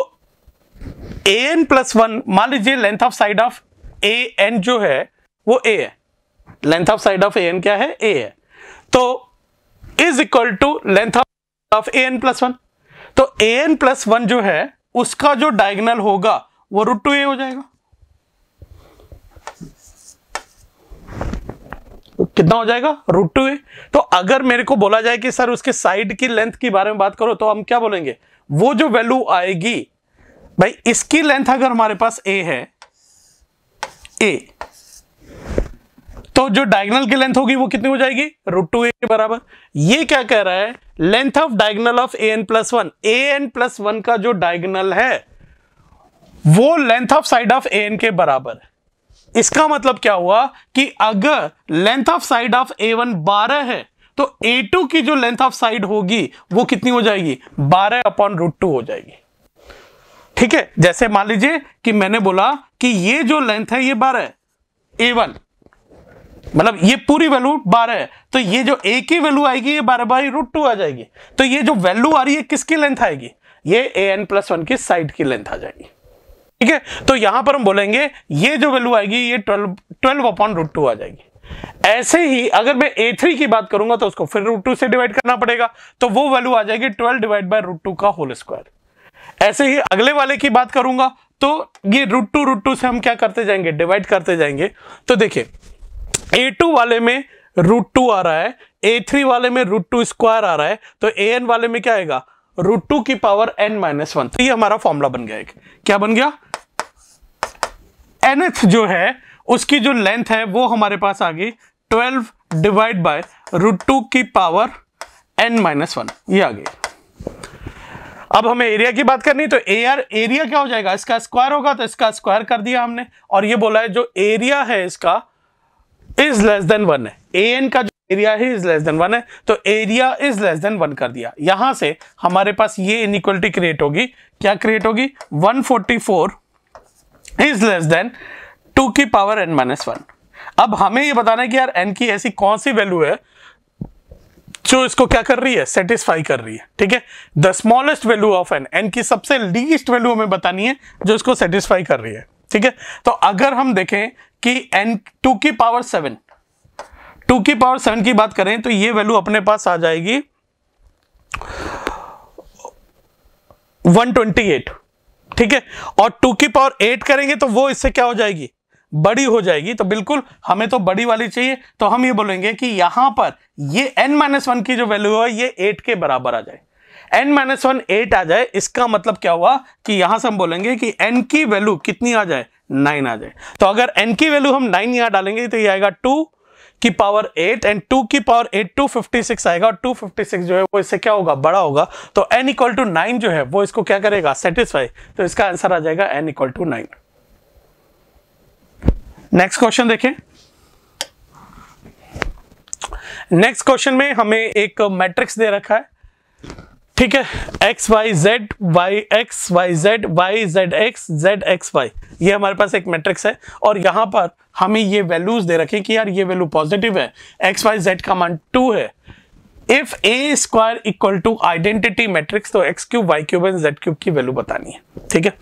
Speaker 1: ए एन प्लस वन मान लीजिए length of side of a n जो है वो ए है length of side of a n क्या है ए है तो is equal to length of of a n plus one तो ए एन प्लस वन जो है उसका जो डायगनल होगा वो रूट टू ए हो जाएगा कितना हो जाएगा रूट टू ए तो अगर मेरे को बोला जाए कि सर उसके साइड की लेंथ के बारे में बात करो तो हम क्या बोलेंगे वो जो वैल्यू आएगी भाई इसकी लेंथ अगर हमारे पास ए है ए तो जो डायगनल की लेंथ होगी वो कितनी हो जाएगी रूट टू ए के बराबर ये क्या कह रहा है length of diagonal of a n plus one a n plus one का जो डायगनल है वो length of side of a n के बराबर है इसका मतलब क्या हुआ कि अगर length of side of a one बारह है तो ए टू की जो लेंथ ऑफ साइड होगी वो कितनी हो जाएगी बारह अपॉन रूट टू हो जाएगी ठीक है जैसे मान लीजिए कि मैंने बोला कि ये जो लेंथ है ये बारह है ए वन मतलब ये पूरी वैल्यू बारह है तो ये जो ए की वैल्यू आएगी ये बारह बाई रूट टू आ जाएगी तो ये जो वैल्यू आ रही है किसकी लेंथ आएगी ये ए एन प्लस वन की साइड की लेंथ आ जाएगी ठीक है तो यहां पर हम बोलेंगे ये जो वैल्यू आएगी ये twelve twelve upon root two आ जाएगी ऐसे ही अगर मैं ए थ्री की बात करूंगा तो उसको फिर रूट टू से डिवाइड करना पड़ेगा तो वो वैल्यू आ जाएगी twelve divide by root two का होल स्क्वायर ऐसे ही अगले वाले की बात करूंगा तो ये रूट टू रूट टू से हम क्या करते जाएंगे डिवाइड करते जाएंगे तो देखिए ए टू वाले में रूट टू आ रहा है ए थ्री वाले में रूट टू स्क्वायर आ रहा है तो ए एन वाले में क्या आएगा रूट टू की पावर एन माइनस वन तो ये हमारा फॉर्मूला बन गया एक क्या बन गया एनथ जो है उसकी जो लेंथ है वो हमारे पास आ गई twelve divide by root two की पावर एन माइनस वन ये आ गई अब हमें एरिया की बात करनी तो ए आर एरिया क्या हो जाएगा इसका स्क्वायर होगा तो इसका स्क्वायर कर दिया हमने और ये बोला है जो एरिया है इसका इज लेस देन वन है ए एन का जो एरिया है इज लेस देन वन है तो area is less than one कर दिया यहां से हमारे पास ये इनिक्वलिटी क्रिएट होगी क्या क्रिएट होगी 144 इज लेस देन टू की पावर एन माइनस वन अब हमें ये बताना है कि यार एन की ऐसी कौन सी वैल्यू है जो इसको क्या कर रही है सेटिस्फाई कर रही है ठीक है the smallest value of n n की सबसे लीस्ट वैल्यू हमें बतानी है जो इसको सेटिस्फाई कर रही है ठीक है तो अगर हम देखें कि एन टू की पावर सेवन टू की पावर सेवन की बात करें तो ये वैल्यू अपने पास आ जाएगी 128 ठीक है और टू की पावर एट करेंगे तो वो इससे क्या हो जाएगी बड़ी हो जाएगी तो बिल्कुल हमें तो बड़ी वाली चाहिए तो हम ये बोलेंगे कि यहां पर ये एन माइनस वन की जो वैल्यू है ये एट के बराबर आ जाए एन माइनस वन एट आ जाए इसका मतलब क्या हुआ कि यहां से हम बोलेंगे कि एन की वैल्यू कितनी आ जाए नाइन आ जाए तो अगर एन की वैल्यू हम नाइन यहां डालेंगे तो ये आएगा टू की पावर एट एंड टू की power eight two fifty six आएगा और टू फिफ्टी सिक्स जो है वो इससे क्या होगा बड़ा होगा तो एन इक्वल टू नाइन जो है वो इसको क्या करेगा सेटिस्फाई तो इसका आंसर आ जाएगा n equal to nine next question देखें नेक्स्ट क्वेश्चन में हमें एक मैट्रिक्स दे रखा है ठीक है x y z y x y z y z x z x y ये हमारे पास एक मैट्रिक्स है और यहां पर हमें ये वैल्यूज दे रखे कि यार ये वैल्यू पॉजिटिव है एक्स वाई जेड का मान टू है if a square equal to identity matrix तो x cube y cube and z cube की वैल्यू बतानी है ठीक है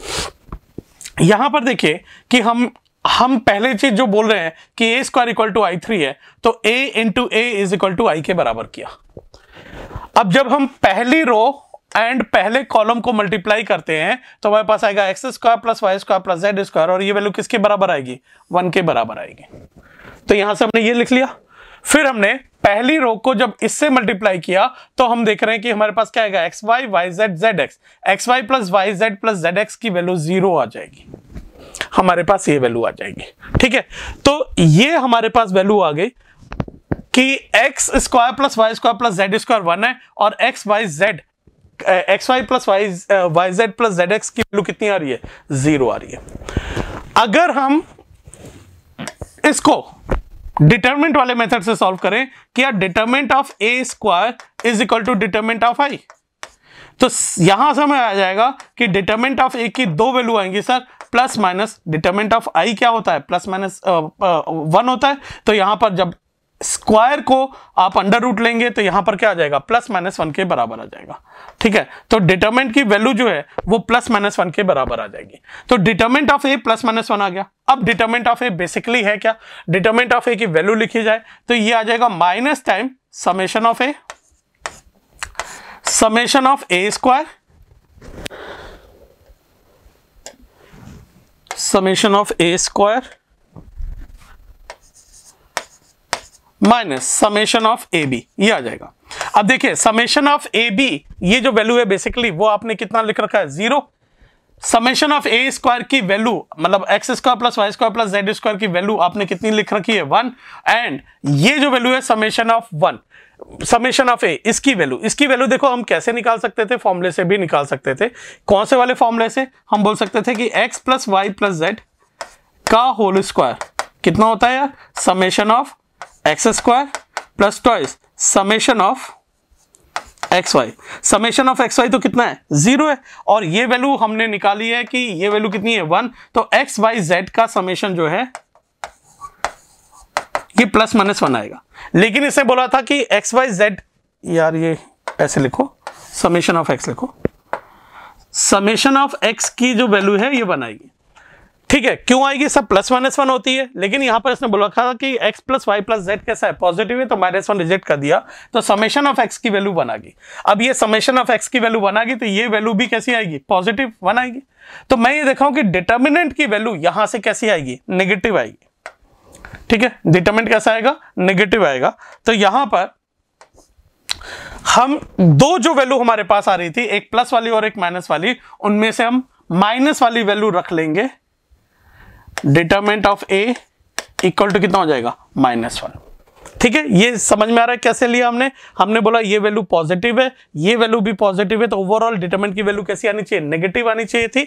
Speaker 1: यहां पर देखिए कि हम हम पहले चीज जो बोल रहे हैं कि a square equal to I three है तो a into a is equal to I के बराबर किया अब जब हम पहली रो एंड पहले कॉलम को मल्टीप्लाई करते हैं तो हमारे पास आएगा x square plus y square plus z square और ये वैल्यू किसके बराबर आएगी वन के बराबर आएगी तो यहां से हमने ये लिख लिया फिर हमने पहली रो को जब इससे मल्टीप्लाई किया तो हम देख रहे हैं कि हमारे पास क्या आएगा x y y z z x x y plus y z plus z x की वैल्यू जीरो आ जाएगी हमारे पास ये वैल्यू आ जाएगी ठीक है तो ये हमारे पास वैल्यू आ गई कि x square plus y square plus z square one है और x y z x y plus y y z plus z x की वैल्यू कितनी आ रही है जीरो आ रही है अगर हम इसको डिटरमिनेंट वाले मेथड से सॉल्व करें कि determinant of A square is equal to determinant of I तो यहां समय आ जाएगा कि डिटरमिनेंट ऑफ ए की दो वैल्यू आएंगी sir plus minus determinant of I क्या होता है प्लस माइनस वन होता है तो यहां पर जब स्क्वायर को आप अंडर रूट लेंगे तो यहां पर क्या आ जाएगा प्लस माइनस वन के बराबर आ जाएगा ठीक है तो डिटर्मेंट की वैल्यू जो है वो प्लस माइनस वन के बराबर आ जाएगी तो determinant of a plus minus one आ गया अब डिटर्मेंट ऑफ ए बेसिकली है क्या डिटर्मेंट ऑफ ए की वैल्यू लिखी जाए तो ये आ जाएगा minus time summation of a summation of A square summation of A square minus summation of a b ये आ जाएगा अब देखिए समेशन ऑफ ए बी ये जो वैल्यू है बेसिकली वो आपने कितना लिख रखा है zero summation of A square की वैल्यू मतलब x square plus y square plus z square की वैल्यू आपने कितनी लिख रखी है वन एंड ये जो वैल्यू है summation of one summation of a इसकी वैल्यू इसकी वैल्यू देखो हम कैसे निकाल सकते थे फॉर्मूले से भी निकाल सकते थे कौन से वाले फॉर्मूले से हम बोल सकते थे कि x plus y plus z का होल स्क्वायर कितना होता है यार summation of x square plus twice summation of x y summation of x y तो कितना है जीरो है और ये वैल्यू हमने निकाली है कि ये वैल्यू कितनी है वन तो एक्स वाई जेड का समेशन जो है ये प्लस माइनस वन आएगा लेकिन इसे बोला था कि एक्स वाई जेड यार ये ऐसे लिखो समेशन ऑफ एक्स लिखो समेशन ऑफ एक्स की जो वैल्यू है ये बनाएगी ठीक है क्यों आएगी सब प्लस माइनस वन होती है लेकिन यहां पर इसने बोला था कि x plus y plus z कैसा है पॉजिटिव है तो माइनस वन रिजेक्ट कर दिया तो समेशन ऑफ x की वैल्यू बनागी अब ये समेशन ऑफ x की वैल्यू बना तो ये वैल्यू भी कैसी आएगी पॉजिटिव वन आएगी तो मैं ये देखा कि डिटर्मिनेंट की वैल्यू यहां से कैसी आएगी निगेटिव आएगी ठीक है डिटर्मिनेंट कैसा आएगा निगेटिव आएगा तो यहां पर हम दो जो वैल्यू हमारे पास आ रही थी एक प्लस वाली और एक माइनस वाली उनमें से हम माइनस वाली वैल्यू रख लेंगे determinant of a equal to कितना हो जाएगा माइनस वन ठीक है ये समझ में आ रहा है कैसे लिया हमने हमने बोला ये वैल्यू पॉजिटिव है ये वैल्यू भी पॉजिटिव है तो ओवरऑल डिटर्मेंट की वैल्यू कैसी आनी चाहिए नेगेटिव आनी चाहिए थी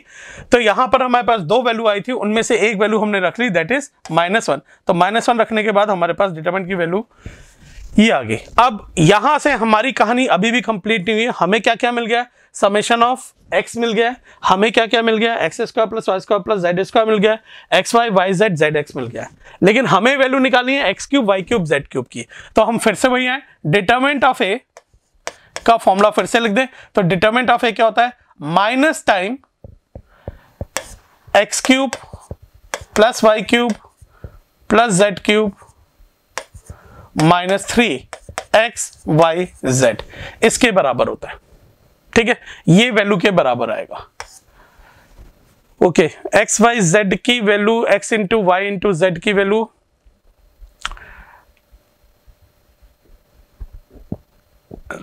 Speaker 1: तो यहां पर हमारे पास दो वैल्यू आई थी उनमें से एक वैल्यू हमने रख ली दैट इज माइनस वन तो माइनस वन रखने के बाद हमारे पास डिटर्मेंट की वैल्यू ये आ गई अब यहां से हमारी कहानी अभी भी कंप्लीट नहीं हुई हमें क्या क्या मिल गया समेशन ऑफ एक्स मिल गया हमें क्या क्या मिल गया x square plus y square plus z square मिल गया x y y z z x मिल गया लेकिन हमें वैल्यू निकालनी है x cube y cube z cube की तो हम फिर से वही है डिटर्मेंट ऑफ ए का फॉर्मूला फिर से लिख दें तो डिटर्मेंट ऑफ ए क्या होता है minus time x cube plus y cube plus z cube minus three x y z इसके बराबर होता है ठीक है ये वैल्यू के बराबर आएगा ओके एक्स वाई जेड की value x into y into z की वैल्यू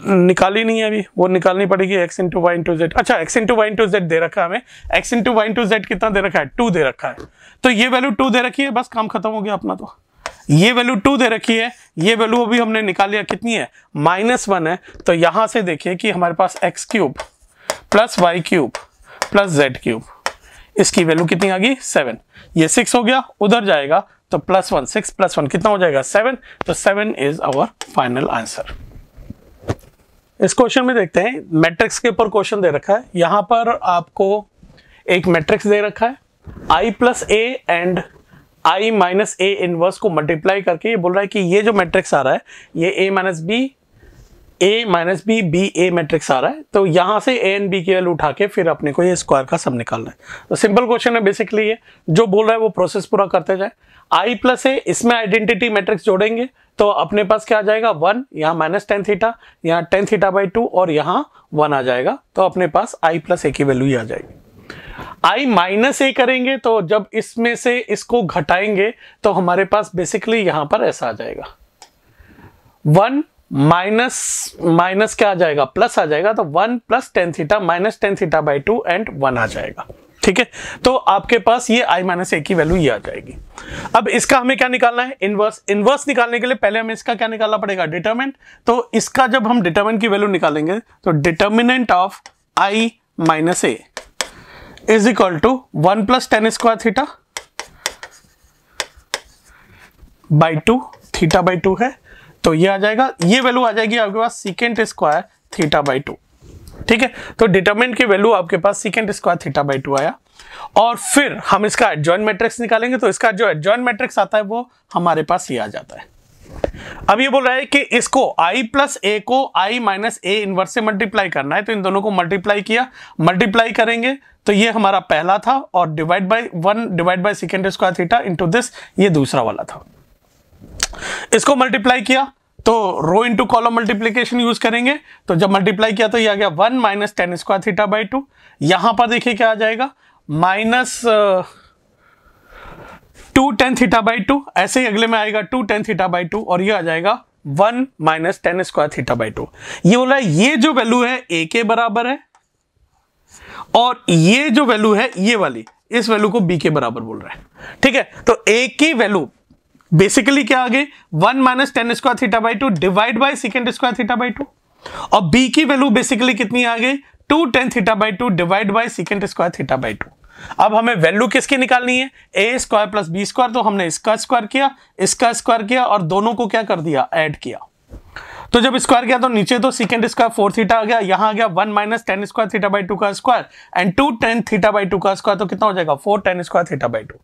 Speaker 1: निकाली नहीं है अभी वो निकालनी पड़ेगी x into y into z अच्छा x into y into z दे रखा है हमें x into y into z कितना दे रखा है टू दे रखा है तो ये वैल्यू टू दे रखी है बस काम खत्म हो गया अपना तो ये वैल्यू टू दे रखी है ये वैल्यू अभी हमने निकाली है कितनी है माइनस वन है तो यहां से देखिए कि हमारे पास x cube plus y cube plus z cube इसकी वैल्यू कितनी आ गई सेवन ये सिक्स हो गया उधर जाएगा तो plus one six plus one कितना हो जाएगा सेवन तो seven is our final answer इस क्वेश्चन में देखते हैं मैट्रिक्स के ऊपर क्वेश्चन दे रखा है यहां पर आपको एक मैट्रिक्स दे रखा है I plus a and I minus A inverse को मल्टीप्लाई करके ये बोल रहा है कि ये जो मैट्रिक्स आ रहा है ये a minus b a minus b b a matrix आ रहा है तो यहाँ से ए एन बी की वैल्यू उठा के फिर अपने को ये स्क्वायर का सब निकालना है तो सिंपल क्वेश्चन है बेसिकली ये जो बोल रहा है वो प्रोसेस पूरा करते जाए आई प्लस ए इसमें आइडेंटिटी मैट्रिक्स जोड़ेंगे तो अपने पास क्या आ जाएगा वन यहाँ माइनस टेन थीटा यहाँ टेन थीटा बाई टू और यहाँ वन आ जाएगा तो अपने पास आई प्लस ए की वैल्यू ही आ जाएगी आई माइनस ए करेंगे तो जब इसमें से इसको घटाएंगे तो हमारे पास बेसिकली यहां पर ऐसा आ जाएगा वन माइनस माइनस क्या आ जाएगा प्लस आ जाएगा तो one plus tan theta minus tan theta by two and one आ जाएगा ठीक है तो आपके पास ये आई माइनस ए की वैल्यू ये आ जाएगी अब इसका हमें क्या निकालना है इनवर्स इनवर्स निकालने के लिए पहले हमें इसका क्या निकालना पड़ेगा डिटर्मेंट तो इसका जब हम डिटर्मेंट की वैल्यू निकालेंगे तो determinant of I minus a is equal to one plus tan square theta by two theta by two है तो ये आ जाएगा ये वैल्यू आ जाएगी आपके पास second square theta by two ठीक है तो डिटर्मिनेंट की वैल्यू आपके पास second square theta by two आया और फिर हम इसका एडजॉइंट मैट्रिक्स निकालेंगे तो इसका जो एडजॉइंट मैट्रिक्स आता है वो हमारे पास ये आ जाता है अब ये बोल रहा है कि इसको i प्लस ए को i माइनस ए इनवर्स से मल्टीप्लाई करना है तो इन दोनों को मल्टीप्लाई किया मल्टीप्लाई करेंगे तो ये हमारा पहला था और divide by one divide by second square theta into this ये दूसरा वाला था इसको मल्टीप्लाई किया तो row into column multiplication use करेंगे तो जब मल्टीप्लाई किया तो ये आ गया one minus tan square theta by two यहां पर देखिए क्या आ जाएगा minus uh, two tan theta by two ऐसे ही अगले में आएगा two tan theta by two और ये आ जाएगा one minus tan square theta by two ये बोला है ये जो वैल्यू है ए के बराबर है और ये जो वैल्यू है ये वाली इस वैल्यू को बी के बराबर बोल रहा है ठीक है तो ए की वैल्यू बेसिकली क्या आगे one minus tan square theta by two divide by second square theta by two और बी की वैल्यू बेसिकली कितनी आ गई two tan theta by two divide by second square theta by two अब हमें value किसकी निकालनी है A square plus B square तो हमने इसका स्क्वायर किया इसका स्क्वायर किया और दोनों को क्या कर दिया ऐड किया तो जब स्क्वायर किया तो नीचे तो सिकेंड स्क्वायर फोर थीटा आ गया यहाँ आ गया one minus tan square theta by two का square and two tan theta by two का स्क्वायर तो कितना हो जाएगा four tan square theta by two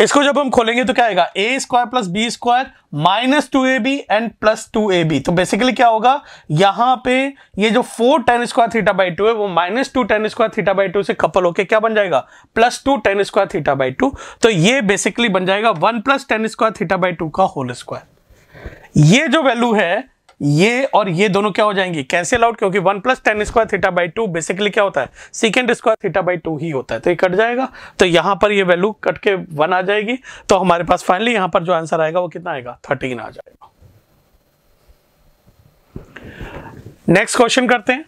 Speaker 1: इसको जब हम खोलेंगे तो क्या आएगा A square plus B square minus two A B and plus two A B तो बेसिकली क्या होगा यहां पे ये जो four tan square theta by two है वो minus two tan square theta by two से कपल होके क्या बन जाएगा plus two tan square theta by two तो ये बेसिकली बन जाएगा one plus tan square theta by two का होल स्क्वायर ये जो वैल्यू है ये और ये दोनों क्या हो जाएंगी कैंसिल आउट क्योंकि one plus tan square theta by two basically क्या होता है second square theta by two ही होता है तो ये कट जाएगा तो यहां पर ये वैल्यू कट के वन आ जाएगी तो हमारे पास फाइनली यहां पर जो आंसर आएगा वो कितना आएगा थर्टीन आ जाएगा नेक्स्ट क्वेश्चन करते हैं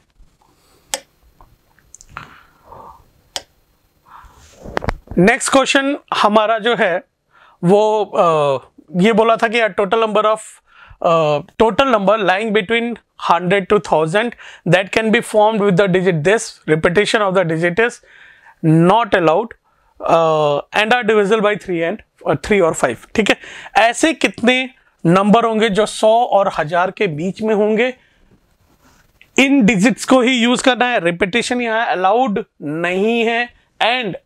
Speaker 1: नेक्स्ट क्वेश्चन हमारा जो है वो आ, ये बोला था कि total number of uh, total number lying between 100 to 1000 that can be formed with the digit this repetition of the digit is not allowed uh, and are divisible by 3 and uh, 3 or 5 ठीक है ऐसे कितने number होंगे जो 100 और हजार के बीच में होंगे इन डिजिट्स को ही यूज करना है रिपीटेशन यहाँ अलाउड नहीं है and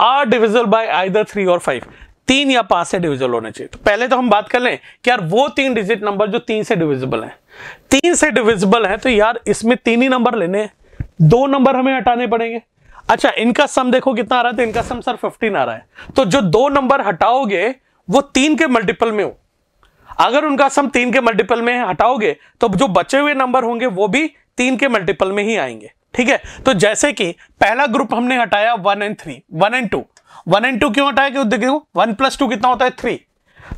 Speaker 1: R divisible by either three और फाइव तीन या पांच से डिविजिबल होने चाहिए तो पहले तो हम बात कर लें कि यार वो तीन डिजिट नंबर जो तीन से डिविजिबल हैं तीन से डिविजिबल हैं तो यार इसमें तीन ही नंबर लेने हैं दो नंबर हमें हटाने पड़ेंगे अच्छा इनका सम देखो कितना आ रहा है तो इनका सम सर फिफ्टीन आ रहा है तो जो दो नंबर हटाओगे वो तीन के मल्टीपल में हो अगर उनका सम तीन के मल्टीपल में हटाओगे तो जो बचे हुए नंबर होंगे वो भी तीन के मल्टीपल में ही आएंगे ठीक है तो जैसे कि पहला ग्रुप हमने हटाया one and three one and two one and two क्यों हटाया क्यों देखो वन प्लस टू कितना होता है थ्री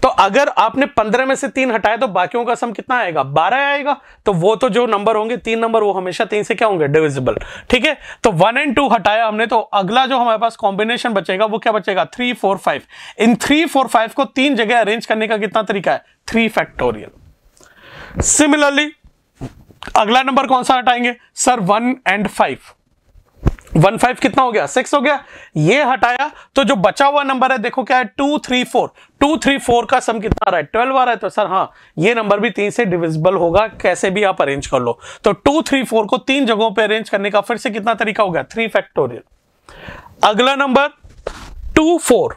Speaker 1: तो अगर आपने पंद्रह में से तीन हटाया तो बाकियों का सम कितना आएगा बारह आएगा तो वो तो जो नंबर होंगे तीन नंबर वो हमेशा तीन से क्या होंगे डिविजिबल ठीक है तो वन एंड टू हटाया हमने तो अगला जो हमारे पास कॉम्बिनेशन बचेगा वो क्या बचेगा थ्री फोर फाइव इन थ्री फोर फाइव को तीन जगह अरेंज करने का कितना तरीका है थ्री फैक्टोरियल सिमिलरली अगला नंबर कौन सा हटाएंगे sir one and five one five कितना हो गया सिक्स हो गया ये हटाया तो जो बचा हुआ नंबर है देखो क्या है two three four two three four का सम कितना आ रहा है ट्वेल्व आ रहा है तो सर हाँ ये नंबर भी तीन से डिविजिबल होगा कैसे भी आप अरेंज कर लो तो टू थ्री फोर को तीन जगहों पे अरेंज करने का फिर से कितना तरीका हो गया थ्री फैक्टोरियल अगला नंबर टू फोर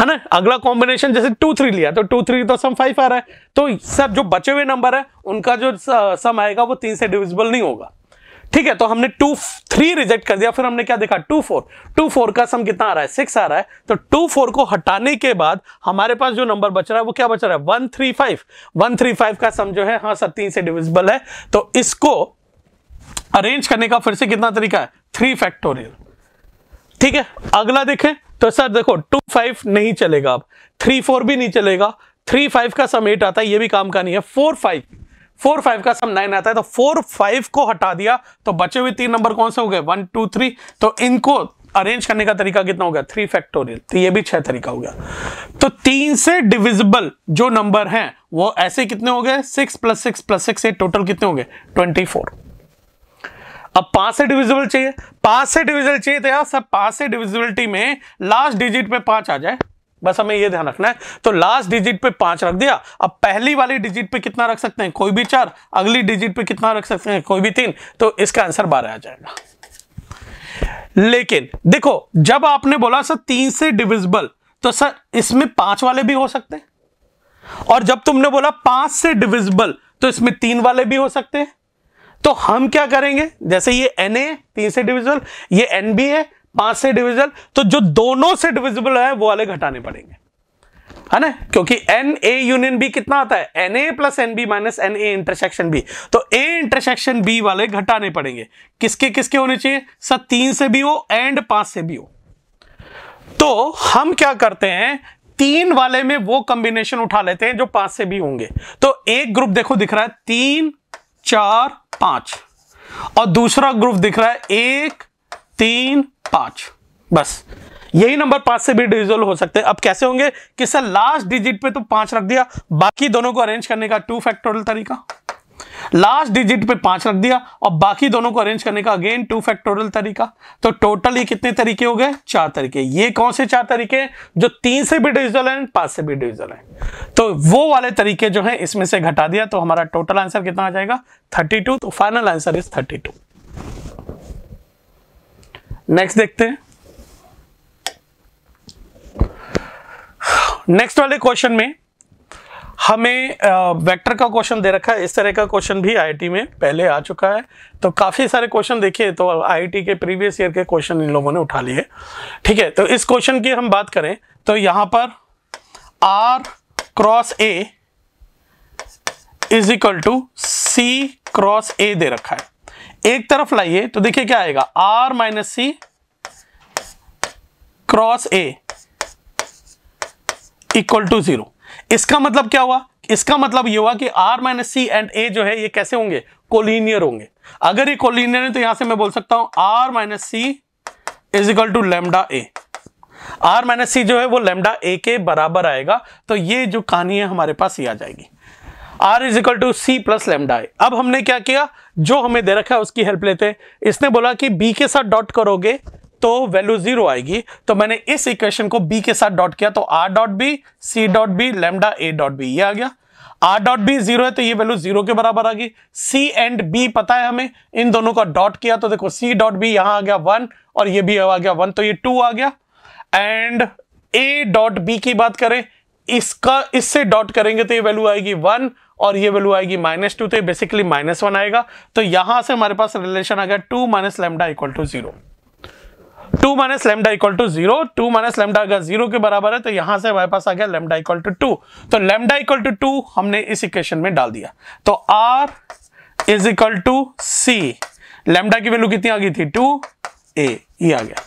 Speaker 1: है ना अगला कॉम्बिनेशन जैसे टू थ्री लिया तो टू थ्री तो सम फाइव आ रहा है तो सर जो बचे हुए नंबर है उनका जो सम आएगा वो तीन से डिविजिबल नहीं होगा ठीक है तो हमने टू थ्री रिजेक्ट कर दिया फिर हमने क्या देखा टू फोर टू फोर का सम कितना आ रहा है सिक्स आ रहा है तो टू फोर को हटाने के बाद हमारे पास जो नंबर बच रहा है वो क्या बच रहा है one three five one three five का सम जो है हाँ सर तीन से डिविजिबल है तो इसको अरेंज करने का फिर से कितना तरीका है थ्री फैक्टोरियल ठीक है अगला देखें तो सर देखो टू फाइव नहीं चलेगा अब थ्री फोर भी नहीं चलेगा थ्री फाइव का सम एट आता है ये भी काम का नहीं है फोर फाइव फोर फाइव का सम नाइन आता है तो फोर फाइव को हटा दिया तो बचे हुए तीन नंबर कौन से हो गए वन टू थ्री तो इनको अरेंज करने का तरीका कितना हो गया थ्री फैक्टोरियल तो ये भी छह तरीका हो गया तो तीन से डिविजिबल जो नंबर हैं वो ऐसे कितने हो गए six plus six plus six ये टोटल कितने हो गए ट्वेंटी फोर अब पांच से डिविजिबल चाहिए पांच से डिविजिबल चाहिए तो यार सब पांच से डिविजिबिलिटी में लास्ट डिजिट पे पांच आ जाए बस हमें ये ध्यान रखना है तो लास्ट डिजिट पे पांच रख दिया अब पहली वाली डिजिट पे कितना रख सकते हैं कोई भी चार अगली डिजिट पे कितना रख सकते हैं कोई भी तीन तो इसका आंसर बारह आ जाएगा लेकिन देखो जब आपने बोला सर तीन से डिविजिबल तो सर इसमें पांच वाले भी हो सकते हैं और जब तुमने बोला पांच से डिविजिबल तो इसमें तीन वाले भी हो सकते हैं तो हम क्या करेंगे जैसे ये एन ए तीन से डिविजिबल ये एन बी है पांच से डिविजल तो जो दोनों से डिविजिबल है वो वाले घटाने पड़ेंगे है ना क्योंकि एन ए यूनियन बी कितना आता है N A plus N B minus N A intersection B तो ए इंटरसेक्शन बी वाले घटाने पड़ेंगे किसके किसके होने चाहिए सर तीन से भी हो एंड पांच से भी हो तो हम क्या करते हैं तीन वाले में वो कॉम्बिनेशन उठा लेते हैं जो पांच से भी होंगे तो एक ग्रुप देखो दिख रहा है तीन चार पांच और दूसरा ग्रुप दिख रहा है एक तीन पांच बस यही नंबर पांच से भी डिविजल हो सकते हैं अब कैसे होंगे कि सर लास्ट डिजिट पे तो पांच रख दिया बाकी दोनों को अरेंज करने का टू फैक्टोरियल तरीका लास्ट डिजिट पे पांच रख दिया और बाकी दोनों को अरेंज करने का अगेन टू फैक्टोरियल तरीका तो टोटल ये कितने तरीके हो गए चार तरीके ये कौन से चार तरीके जो तीन से भी डिविजल है पांच से भी डिविजल है तो वो वाले तरीके जो है इसमें से घटा दिया तो हमारा टोटल आंसर कितना आ जाएगा थर्टी तो final answer is thirty next देखते हैं नेक्स्ट वाले क्वेश्चन में हमें वेक्टर का क्वेश्चन दे रखा है इस तरह का क्वेश्चन भी आईआईटी में पहले आ चुका है तो काफ़ी सारे क्वेश्चन देखिए तो आईआईटी के प्रीवियस ईयर के क्वेश्चन इन लोगों ने उठा लिए ठीक है तो इस क्वेश्चन की हम बात करें तो यहाँ पर R cross A is equal to C cross A दे रखा है एक तरफ लाइए तो देखिए क्या आएगा R minus C cross A equal to zero इसका मतलब क्या हुआ इसका मतलब यह हुआ कि R minus C and A जो है ये कैसे होंगे कोलिनियर होंगे अगर ये कोलिनियर है तो यहां से मैं बोल सकता हूं R minus C is equal to lambda A R minus C जो है वो लेमडा ए के बराबर आएगा तो ये जो कहानी है हमारे पास ये आ जाएगी R is equal to C plus lambda है अब हमने क्या किया जो हमें दे रखा है उसकी हेल्प लेते हैं इसने बोला कि बी के साथ डॉट करोगे तो वैल्यू जीरो आएगी तो मैंने इस इक्वेशन को बी के साथ डॉट किया तो R dot B C dot B lambda A dot B ये आ गया आर डॉट बी जीरो है तो ये वैल्यू जीरो के बराबर आ गई सी एंड बी पता है हमें इन दोनों का डॉट किया तो देखो सी डॉट बी यहां आ गया वन और ये भी आ गया वन तो ये टू आ गया एंड ए डॉट बी की बात करें इसका इससे डॉट करेंगे तो ये वैल्यू आएगी वन और ये वैल्यू आएगी माइनस टू तो बेसिकली माइनस वन आएगा तो यहां से हमारे पास रिलेशन आ गया two minus lambda equal to zero two minus lambda equal to zero two minus lambda अगर जीरो के बराबर है तो यहां से हमारे पास आ गया लेमडा इक्वल टू टू तो लेमडा इक्वल टू टू हमने इस इक्वेशन में डाल दिया तो R is equal to C lambda की वैल्यू कितनी आ गई थी टू ए ये आ गया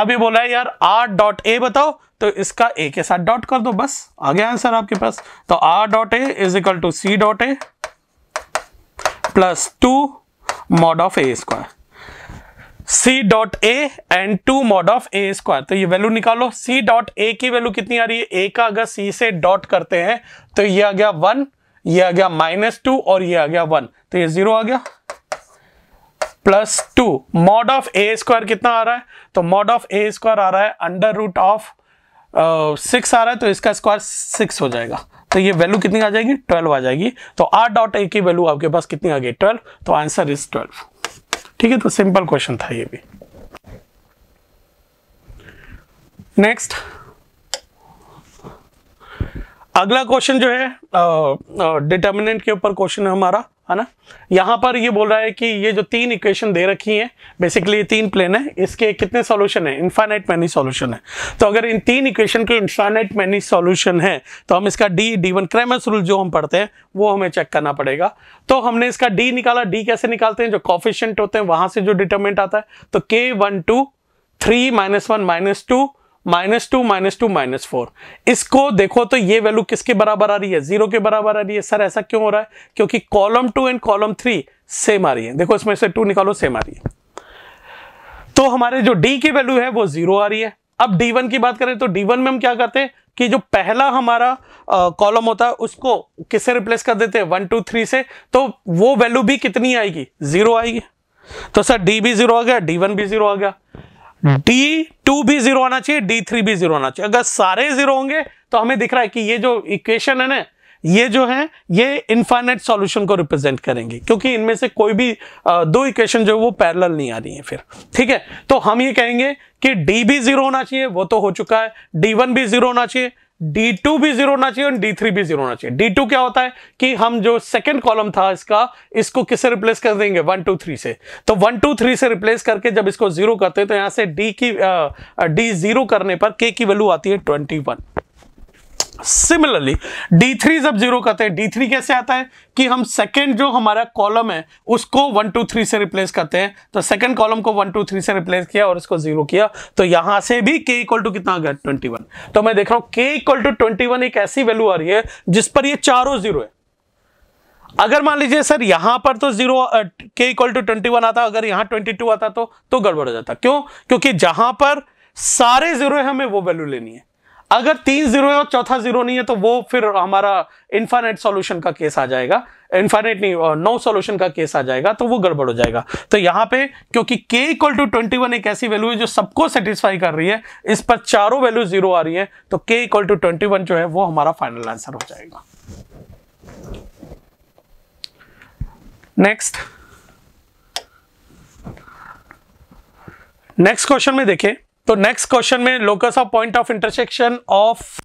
Speaker 1: अभी बोला है यार आर डॉट ए बताओ तो इसका ए के साथ डॉट कर दो बस आ गया आंसर आपके पास तो R dot A is equal to C dot A plus two mod of A square C dot A and two mod of A square तो ये वैल्यू निकालो सी डॉट ए की वैल्यू कितनी आ रही है ए का अगर सी से डॉट करते हैं तो ये आ गया वन ये आ गया माइनस टू और ये आ गया वन तो ये जीरो आ गया plus two mod of A square कितना आ रहा है तो मॉड ऑफ ए स्क्वायर आ रहा है अंडर रूट ऑफ सिक्स आ रहा है तो इसका स्क्वायर सिक्स हो जाएगा तो ये वैल्यू कितनी आ जाएगी ट्वेल्व आ जाएगी तो आर डॉट ए की वैल्यू आपके पास कितनी आ गई ट्वेल्व तो आंसर इज ट्वेल्व ठीक है तो सिंपल क्वेश्चन था ये भी नेक्स्ट अगला क्वेश्चन जो है डिटर्मिनेंट के ऊपर क्वेश्चन है हमारा है ना यहाँ पर ये बोल रहा है कि ये जो तीन इक्वेशन दे रखी हैं बेसिकली ये तीन प्लेन है इसके कितने सॉल्यूशन है इन्फाइनाइट मैनी सॉल्यूशन है तो अगर इन तीन इक्वेशन के इन्फाइनाइट मैनी सॉल्यूशन है तो हम इसका D D one Cramer's rule जो हम पढ़ते हैं वो हमें चेक करना पड़ेगा तो हमने इसका डी निकाला डी कैसे निकालते हैं जो कॉफिशेंट होते हैं वहां से जो डिटर्मेंट आता है तो के one two three minus one minus two minus two minus two minus four इसको देखो तो ये वैल्यू किसके बराबर आ रही है जीरो के बराबर आ रही है सर ऐसा क्यों हो रहा है क्योंकि column two and column three same आ रही है देखो इसमें से टू निकालो सेम आ रही है तो हमारे जो डी की वैल्यू है वो जीरो आ रही है अब डी वन की बात करें तो डी वन में हम क्या करते हैं कि जो पहला हमारा कॉलम होता है उसको किससे रिप्लेस कर देते हैं वन टू थ्री से तो वो वैल्यू भी कितनी आएगी जीरो आएगी तो सर डी भी जीरो आ गया डी वन भी जीरो आ गया डी हम्म। टू भी जीरो आना चाहिए डी थ्री भी जीरो आना चाहिए अगर सारे जीरो होंगे तो हमें दिख रहा है कि ये जो इक्वेशन है ना ये जो है ये इनफाइनाइट सॉल्यूशन को रिप्रेजेंट करेंगे क्योंकि इनमें से कोई भी दो इक्वेशन जो है वो पैरेलल नहीं आ रही है फिर ठीक है तो हम ये कहेंगे कि डी भी जीरो होना चाहिए वो तो हो चुका है डी वन भी जीरो होना चाहिए डी टू भी जीरो होना चाहिए और डी थ्री भी जीरो होना चाहिए डी टू क्या होता है कि हम जो सेकंड कॉलम था इसका इसको किससे रिप्लेस कर देंगे वन टू थ्री से तो वन टू थ्री से रिप्लेस करके जब इसको जीरो करते हैं तो यहां से डी की डी जीरो करने पर के की वैल्यू आती है ट्वेंटी वन सिमिलरली D3 जब जीरो करते हैं D3 कैसे आता है कि हम सेकेंड जो हमारा कॉलम है उसको वन टू थ्री से रिप्लेस करते हैं तो सेकंड कॉलम को वन टू थ्री से रिप्लेस किया और इसको जीरो किया तो यहां से भी k इक्वल टू कितना आ गया वन तो मैं देख रहा हूं k इक्वल टू वन एक ऐसी वैल्यू आ रही है जिस पर ये चारों जीरो है अगर मान लीजिए सर यहां पर तो जीरो के इक्वल टू ट्वेंटी वन आता अगर यहां ट्वेंटी टू आता तो तो गड़बड़ हो जाता क्यों क्योंकि जहां पर सारे जीरो है हमें वो वैल्यू लेनी है अगर तीन जीरो है और चौथा जीरो नहीं है तो वो फिर हमारा इन्फानेट सॉल्यूशन का केस आ जाएगा इन्फानेट नहीं नो सॉल्यूशन का केस आ जाएगा तो वो गड़बड़ हो जाएगा तो यहाँ पे क्योंकि k equal to twenty one एक ऐसी वैल्यू है जो सबको सेटिस्फाई कर रही है इस पर चारों वैल्यू जीरो आ रही है तो k equal to twenty one जो है वो हमारा फाइनल आंसर हो जाएगा नेक्स्ट नेक्स्ट क्वेश्चन में देखें तो नेक्स्ट क्वेश्चन में locus of point of intersection of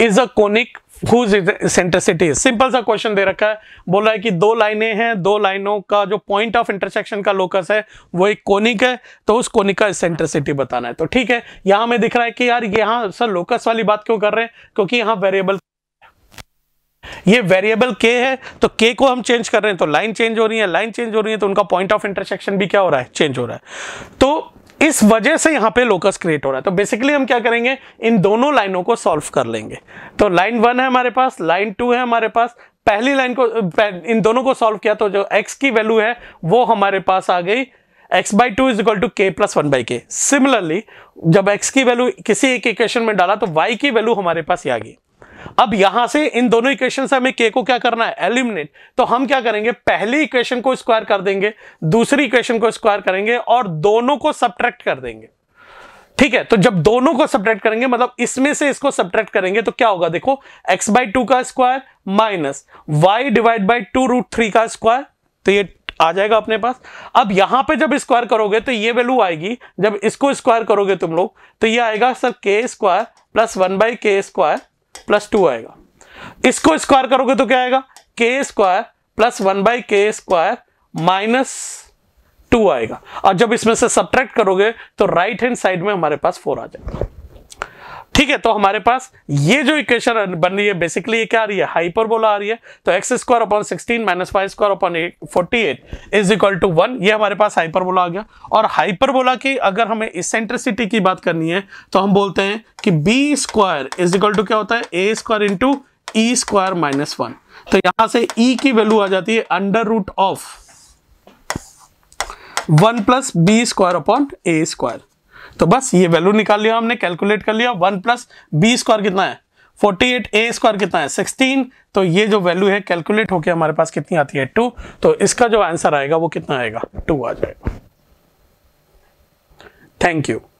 Speaker 1: is a conic whose eccentricity simple सा क्वेश्चन दे रखा है बोला है कि दो लाइनें हैं दो लाइनों का जो पॉइंट ऑफ इंटरसेक्शन का लोकस है वो एक कोनिक है तो उस कोनिक का सेंट्रिसिटी बताना है तो ठीक है यहां हमें दिख रहा है कि यार यहां सर लोकस वाली बात क्यों कर रहे हैं क्योंकि यहां वेरिएबल ये वेरिएबल के है तो के को हम चेंज कर रहे हैं तो लाइन चेंज हो रही है लाइन चेंज हो रही है तो उनका पॉइंट ऑफ इंटरसेक्शन भी क्या हो रहा है चेंज हो रहा है तो इस वजह से यहां पे लोकस क्रिएट हो रहा है तो बेसिकली हम क्या करेंगे इन दोनों लाइनों को सॉल्व कर लेंगे तो लाइन वन है हमारे पास लाइन टू है हमारे पास पहली लाइन को इन दोनों को सॉल्व किया तो जो एक्स की वैल्यू है वो हमारे पास आ गई X by two is equal to K plus one by K similarly जब एक्स की वैल्यू किसी एक इक्वेशन में डाला तो वाई की वैल्यू हमारे पास आ गई अब यहां से इन दोनों इक्वेशन से हमें के को क्या करना है एलिमिनेट तो हम क्या करेंगे पहली इक्वेशन को स्क्वायर कर देंगे दूसरी इक्वेशन को स्क्वायर करेंगे और दोनों को सब्ट्रैक्ट कर देंगे ठीक है तो जब दोनों को सब्ट्रैक्ट करेंगे मतलब इसमें से इसको सब्ट्रैक्ट करेंगे तो क्या होगा देखो एक्स बाई टू का square minus Y divide by two root three का स्क्वायर तो ये आ जाएगा अपने पास अब यहां पे जब स्क्वायर करोगे तो ये वैल्यू आएगी जब इसको स्क्वायर करोगे तुम लोग तो ये आएगा sir K square plus one by K square plus two आएगा इसको स्क्वायर करोगे तो क्या आएगा K square plus one by K square minus two आएगा और जब इसमें से सब्ट्रैक्ट करोगे तो राइट हैंड साइड में हमारे पास फोर आ जाएगा ठीक है तो हमारे पास ये जो इक्वेशन बन रही है बेसिकली ये क्या आ रही है हाइपरबोला आ रही है तो X square upon sixteen minus five square upon forty eight is equal to one ये हमारे पास हाइपरबोला आ गया और हाइपरबोला की अगर हमें इसेंट्रिसिटी की बात करनी है तो हम बोलते हैं कि B square is equal to क्या होता है A square into E square minus one तो यहां से ई e की वैल्यू आ जाती है under root of one plus B square upon A square तो बस ये वैल्यू निकाल लिया हमने कैलकुलेट कर लिया वन प्लस बी स्क्वायर कितना है 48 ए स्क्वायर कितना है 16 तो ये जो वैल्यू है कैलकुलेट होके हमारे पास कितनी आती है 2 तो इसका जो आंसर आएगा वो कितना आएगा 2 आ जाएगा थैंक यू